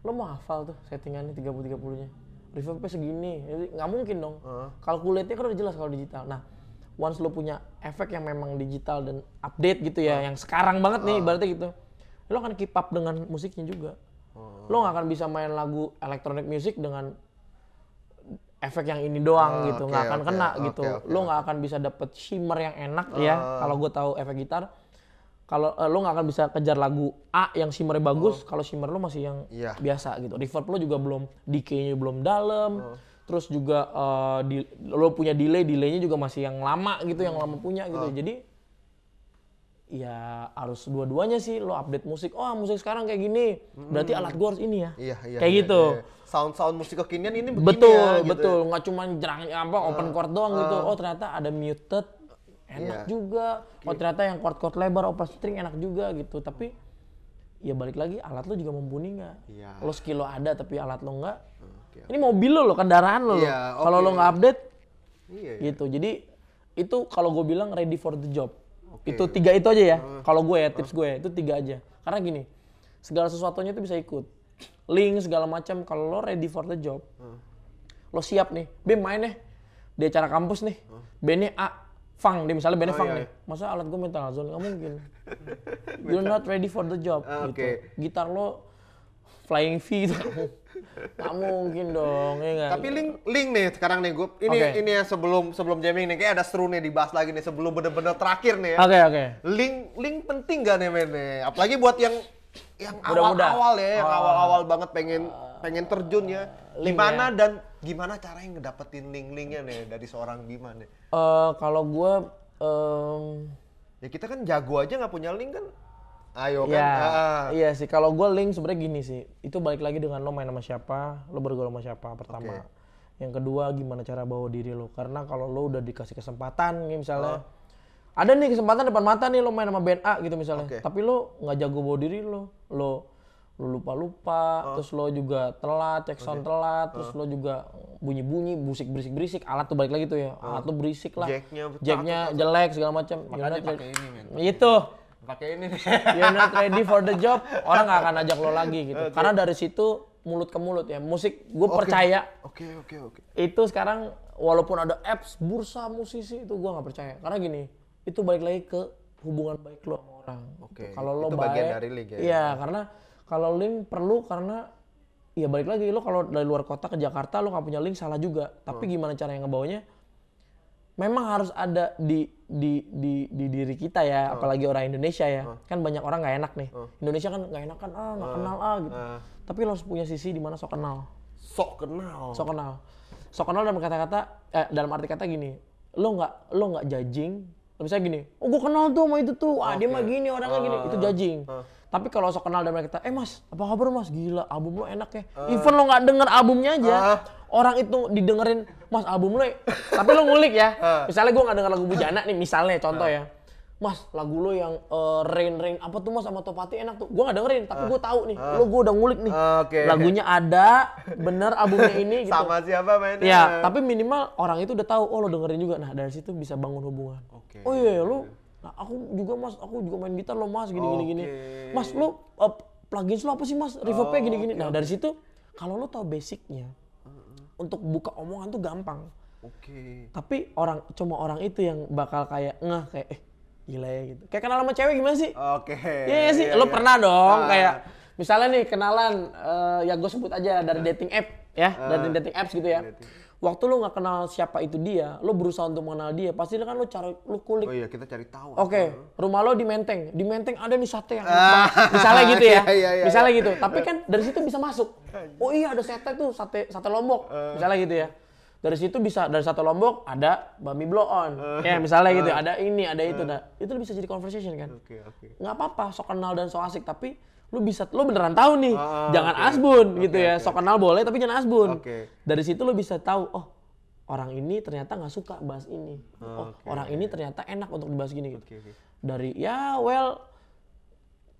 Lo mau hafal tuh settingannya 30 30-nya. Reverbnya segini. Nggak mungkin dong. Uh. Kalkulatnya kan udah jelas kalau digital. Nah, once lo punya efek yang memang digital dan update gitu ya, uh. yang sekarang banget nih uh. ibaratnya gitu, lo akan keep up dengan musiknya juga. Uh. Ah. Lo gak akan bisa main lagu electronic music dengan efek yang ini doang uh, gitu, nggak okay, akan okay, kena okay, gitu. Okay, okay. Lo nggak akan bisa dapet shimmer yang enak uh. ya, kalau gue tahu efek gitar. Kalau uh, eh, lo nggak akan bisa kejar lagu A yang shimmernya bagus, oh. kalau shimmer lo masih yang yeah. biasa gitu. Reverb lo juga belum, decay-nya belum dalam. Oh terus juga uh, lo punya delay delaynya juga masih yang lama gitu hmm. yang lama punya gitu uh. jadi ya harus dua-duanya sih lo update musik oh musik sekarang kayak gini berarti alat gua harus ini ya iya, iya, kayak iya, gitu iya. iya. sound sound musik kekinian ini begini betul ya, gitu. betul nggak cuma jerang apa uh, chord doang uh, gitu ah. oh ternyata ada muted enak iya. juga oh ternyata yang chord chord lebar open string enak juga gitu tapi ya balik lagi alat lo juga mumpuni nggak iya. lo skill lo ada tapi alat lo nggak hmm okay. Ya. Ini mobil lo, lo kendaraan lo. Yeah, okay. Iya, kalau lo nggak update, yeah, yeah. gitu. Jadi itu kalau gue bilang ready for the job. Okay. Itu tiga itu aja ya. Uh, kalau gue ya tips uh. gue ya, itu tiga aja. Karena gini, segala sesuatunya itu bisa ikut. Link segala macam. Kalau lo ready for the job, uh. lo siap nih. B main nih di acara kampus nih. Uh. B A Fang, dia misalnya benefit oh, Fang iya. nih. Iya. Masa alat gue metal zone? Gak mungkin. You're not ready for the job. Okay. Ah, gitu. Gitar lo flying V itu nggak mungkin dong ya gak? tapi link link nih sekarang nih gue ini okay. ini ya sebelum sebelum jamming nih kayak ada seru nih dibahas lagi nih sebelum bener-bener terakhir nih ya. oke okay, oke okay. link link penting gak nih men apalagi buat yang yang awal-awal ya yang ah. awal-awal oh. banget pengen ah. pengen terjun ya, ya. gimana ya? dan gimana cara yang ngedapetin link-linknya nih dari seorang Bima nih uh, kalau gue um... ya kita kan jago aja nggak punya link kan ayo kan. Ya, ah. Iya sih, kalau gue link sebenarnya gini sih. Itu balik lagi dengan lo main sama siapa, lo bergaul sama siapa pertama. Okay. Yang kedua gimana cara bawa diri lo. Karena kalau lo udah dikasih kesempatan nih misalnya. Oh. Ada nih kesempatan depan mata nih lo main sama band A gitu misalnya. Okay. Tapi lo nggak jago bawa diri lo. Lo lo lupa-lupa, oh. terus lo juga telat, cek sound okay. telat, terus oh. lo juga bunyi-bunyi, busik berisik-berisik, alat tuh balik lagi tuh ya, oh. alat tuh berisik lah, jacknya, jacknya jelek segala macam. Makanya pakai Itu, pakai ini nih. You're not ready for the job, orang nggak akan ajak lo lagi gitu. Okay. Karena dari situ mulut ke mulut ya. Musik gue okay. percaya. Oke okay, oke okay, oke. Okay. Itu sekarang walaupun ada apps bursa musisi itu gue nggak percaya. Karena gini, itu balik lagi ke hubungan baik lo sama orang. Oke. Okay. Gitu. Kalau lo itu baik. bagian dari link ya. Iya, karena kalau link perlu karena ya balik lagi lo kalau dari luar kota ke Jakarta lo nggak punya link salah juga. Tapi hmm. gimana cara yang ngebawanya? memang harus ada di di di di diri kita ya, uh. apalagi orang Indonesia ya. uh. Kan banyak orang nggak enak nih. uh. Indonesia kan nggak enak kan, ah nggak kenal ah gitu. Uh. Tapi lo harus punya sisi di mana sok kenal. Sok kenal. Sok kenal. Sok kenal dalam kata-kata eh, dalam arti kata gini, lo nggak lo nggak judging. Misalnya gini, oh gue kenal tuh sama itu tuh, ah okay. dia mah gini orangnya uh. gini, ah, itu ah, judging. Uh. Tapi kalau sok kenal dalam kata, eh mas, apa kabar mas? Gila, album lo enak ya. Uh. Even lo gak denger albumnya aja, uh orang itu didengerin mas album lo ya. tapi lo ngulik ya ah. misalnya gue nggak denger lagu bujana ah. nih misalnya contoh ah. ya mas lagu lo yang uh, rain rain apa tuh mas sama Topati enak tuh gue nggak dengerin tapi gue tahu nih lo gue udah ngulik nih okay, lagunya ada bener albumnya ini gitu sama siapa mainnya ya tapi minimal orang itu udah tahu oh lo dengerin juga nah dari situ bisa bangun hubungan okay. oh iya, iya lo nah, aku juga mas aku juga main gitar lo mas gini okay. gini gini mas lo uh, eh, plugin lo apa sih mas reverbnya gini gini nah dari situ kalau lo tahu basicnya untuk buka omongan tuh gampang. Oke. Okay. Tapi orang cuma orang itu yang bakal kayak ngeh kayak eh gila ya gitu. Kayak kenal sama cewek gimana sih? Oke. Okay. Iya, iya sih. Iya, Lo iya. pernah dong nah. kayak misalnya nih kenalan uh, ya gue sebut aja dari ah. dating app ya, dari ah. dating apps gitu ya. Dating waktu lo nggak kenal siapa itu dia, lo berusaha untuk mengenal dia, pasti kan lo cari lo kulik. Oh iya, kita cari tahu. Oke, okay. rumah lo di Menteng, di Menteng ada nih sate yang ah, misalnya gitu ya. Iya, iya, iya, misalnya iya. gitu. Tapi kan dari situ bisa masuk. Oh iya ada sate tuh, sate sate Lombok. Eh. Misalnya gitu ya. Dari situ bisa dari sate Lombok ada bami blow on. Eh. Ya, misalnya gitu, ya. Eh. ada ini, ada itu. Nah, itu bisa jadi conversation kan. Oke, okay, oke. Okay. Nggak apa-apa sok kenal dan sok asik, tapi lu bisa lu beneran tahu nih oh, jangan okay. asbun okay, gitu ya sok kenal boleh tapi jangan asbun okay. dari situ lu bisa tahu oh orang ini ternyata nggak suka bahas ini ah, oh, oh okay. orang ini ternyata enak untuk dibahas gini gitu okay, okay. dari ya well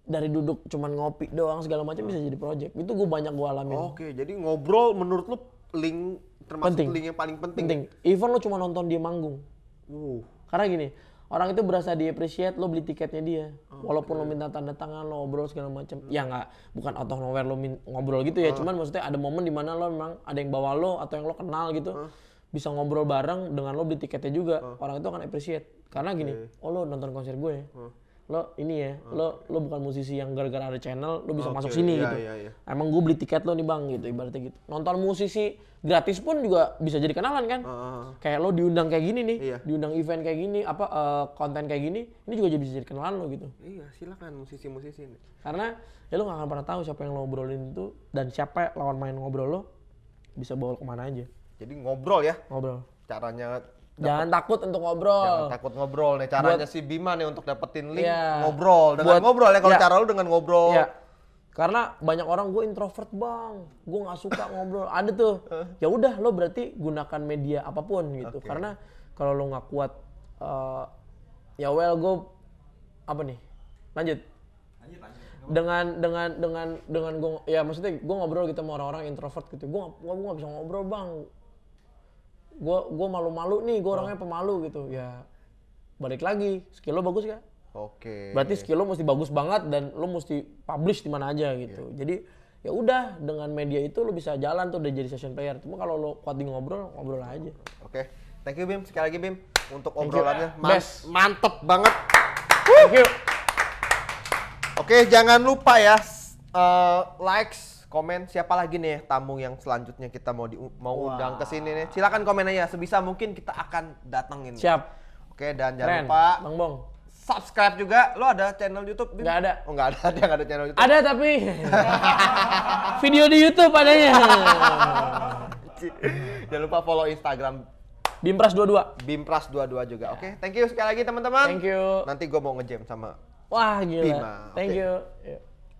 dari duduk cuman ngopi doang segala macam oh. bisa jadi project itu gue banyak gue alamin oke okay. jadi ngobrol menurut lu link termasuk penting. link yang paling penting ya? penting even lu cuma nonton dia manggung uh. karena gini orang itu berasa di lo beli tiketnya dia okay. Oh, walaupun lo minta tanda tangan lo ngobrol segala macam ya hmm. ya nggak bukan out of nowhere lo ngobrol gitu ya uh. cuman maksudnya ada momen di mana lo memang ada yang bawa lo atau yang lo kenal gitu uh. bisa ngobrol bareng dengan lo beli tiketnya juga uh. orang itu akan appreciate karena gini okay. oh lo nonton konser gue Uh lo ini ya okay. lo lo bukan musisi yang gara-gara ada channel lo bisa okay. masuk sini yeah, gitu yeah, yeah. emang gue beli tiket lo nih bang gitu ibaratnya gitu nonton musisi gratis pun juga bisa jadi kenalan kan uh, kayak lo diundang kayak gini nih yeah. diundang event kayak gini apa uh, konten kayak gini ini juga bisa jadi kenalan lo gitu iya silakan musisi-musisi ini karena ya lo gak akan pernah tahu siapa yang lo ngobrolin itu dan siapa lawan main ngobrol lo bisa bawa lo kemana aja jadi ngobrol ya ngobrol caranya Jangan takut untuk ngobrol. Jangan takut ngobrol nih. Caranya Buat, si Bima nih untuk dapetin link iya. ngobrol. Dengan Buat, ngobrol ya kalau iya. cara lu dengan ngobrol. Iya. Karena banyak orang gue introvert bang, gue nggak suka ngobrol. Ada tuh, ya udah lo berarti gunakan media apapun gitu. Okay. Karena kalau lo nggak kuat, uh, ya well gue apa nih? Lanjut. Lanjut, lanjut dengan dengan dengan dengan gue ya maksudnya gue ngobrol gitu sama orang-orang introvert gitu gue gue gak bisa ngobrol bang gue gue malu-malu nih gue oh. orangnya pemalu gitu ya balik lagi skill lo bagus gak? Oke. Okay. Berarti skill lo mesti bagus banget dan lo mesti publish di mana aja gitu. Yeah. Jadi ya udah dengan media itu lo bisa jalan tuh udah jadi session player. Cuma kalau lo kuat di ngobrol ngobrol aja. Oke. Okay. Thank you Bim sekali lagi Bim untuk Thank obrolannya. You. Man Best. Mantep banget. Thank you. Oke, okay, jangan lupa ya uh, likes komen siapa lagi nih tamu yang selanjutnya kita mau di, mau wow. undang ke sini nih. Silakan komen aja sebisa mungkin kita akan datengin. Siap. Oke dan jangan Keren. lupa Bang Bong subscribe juga. Lo ada channel YouTube? Nggak ada. Oh nggak ada, dia gak ada channel YouTube. Ada tapi video di YouTube adanya. jangan lupa follow Instagram Bimpras 22. Bimpras 22 juga. Oke, okay, thank you sekali lagi teman-teman. Thank you. Nanti gue mau ngejam sama Wah, gila. Bima. Thank okay. you.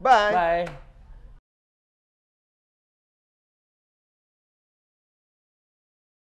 Bye. Bye.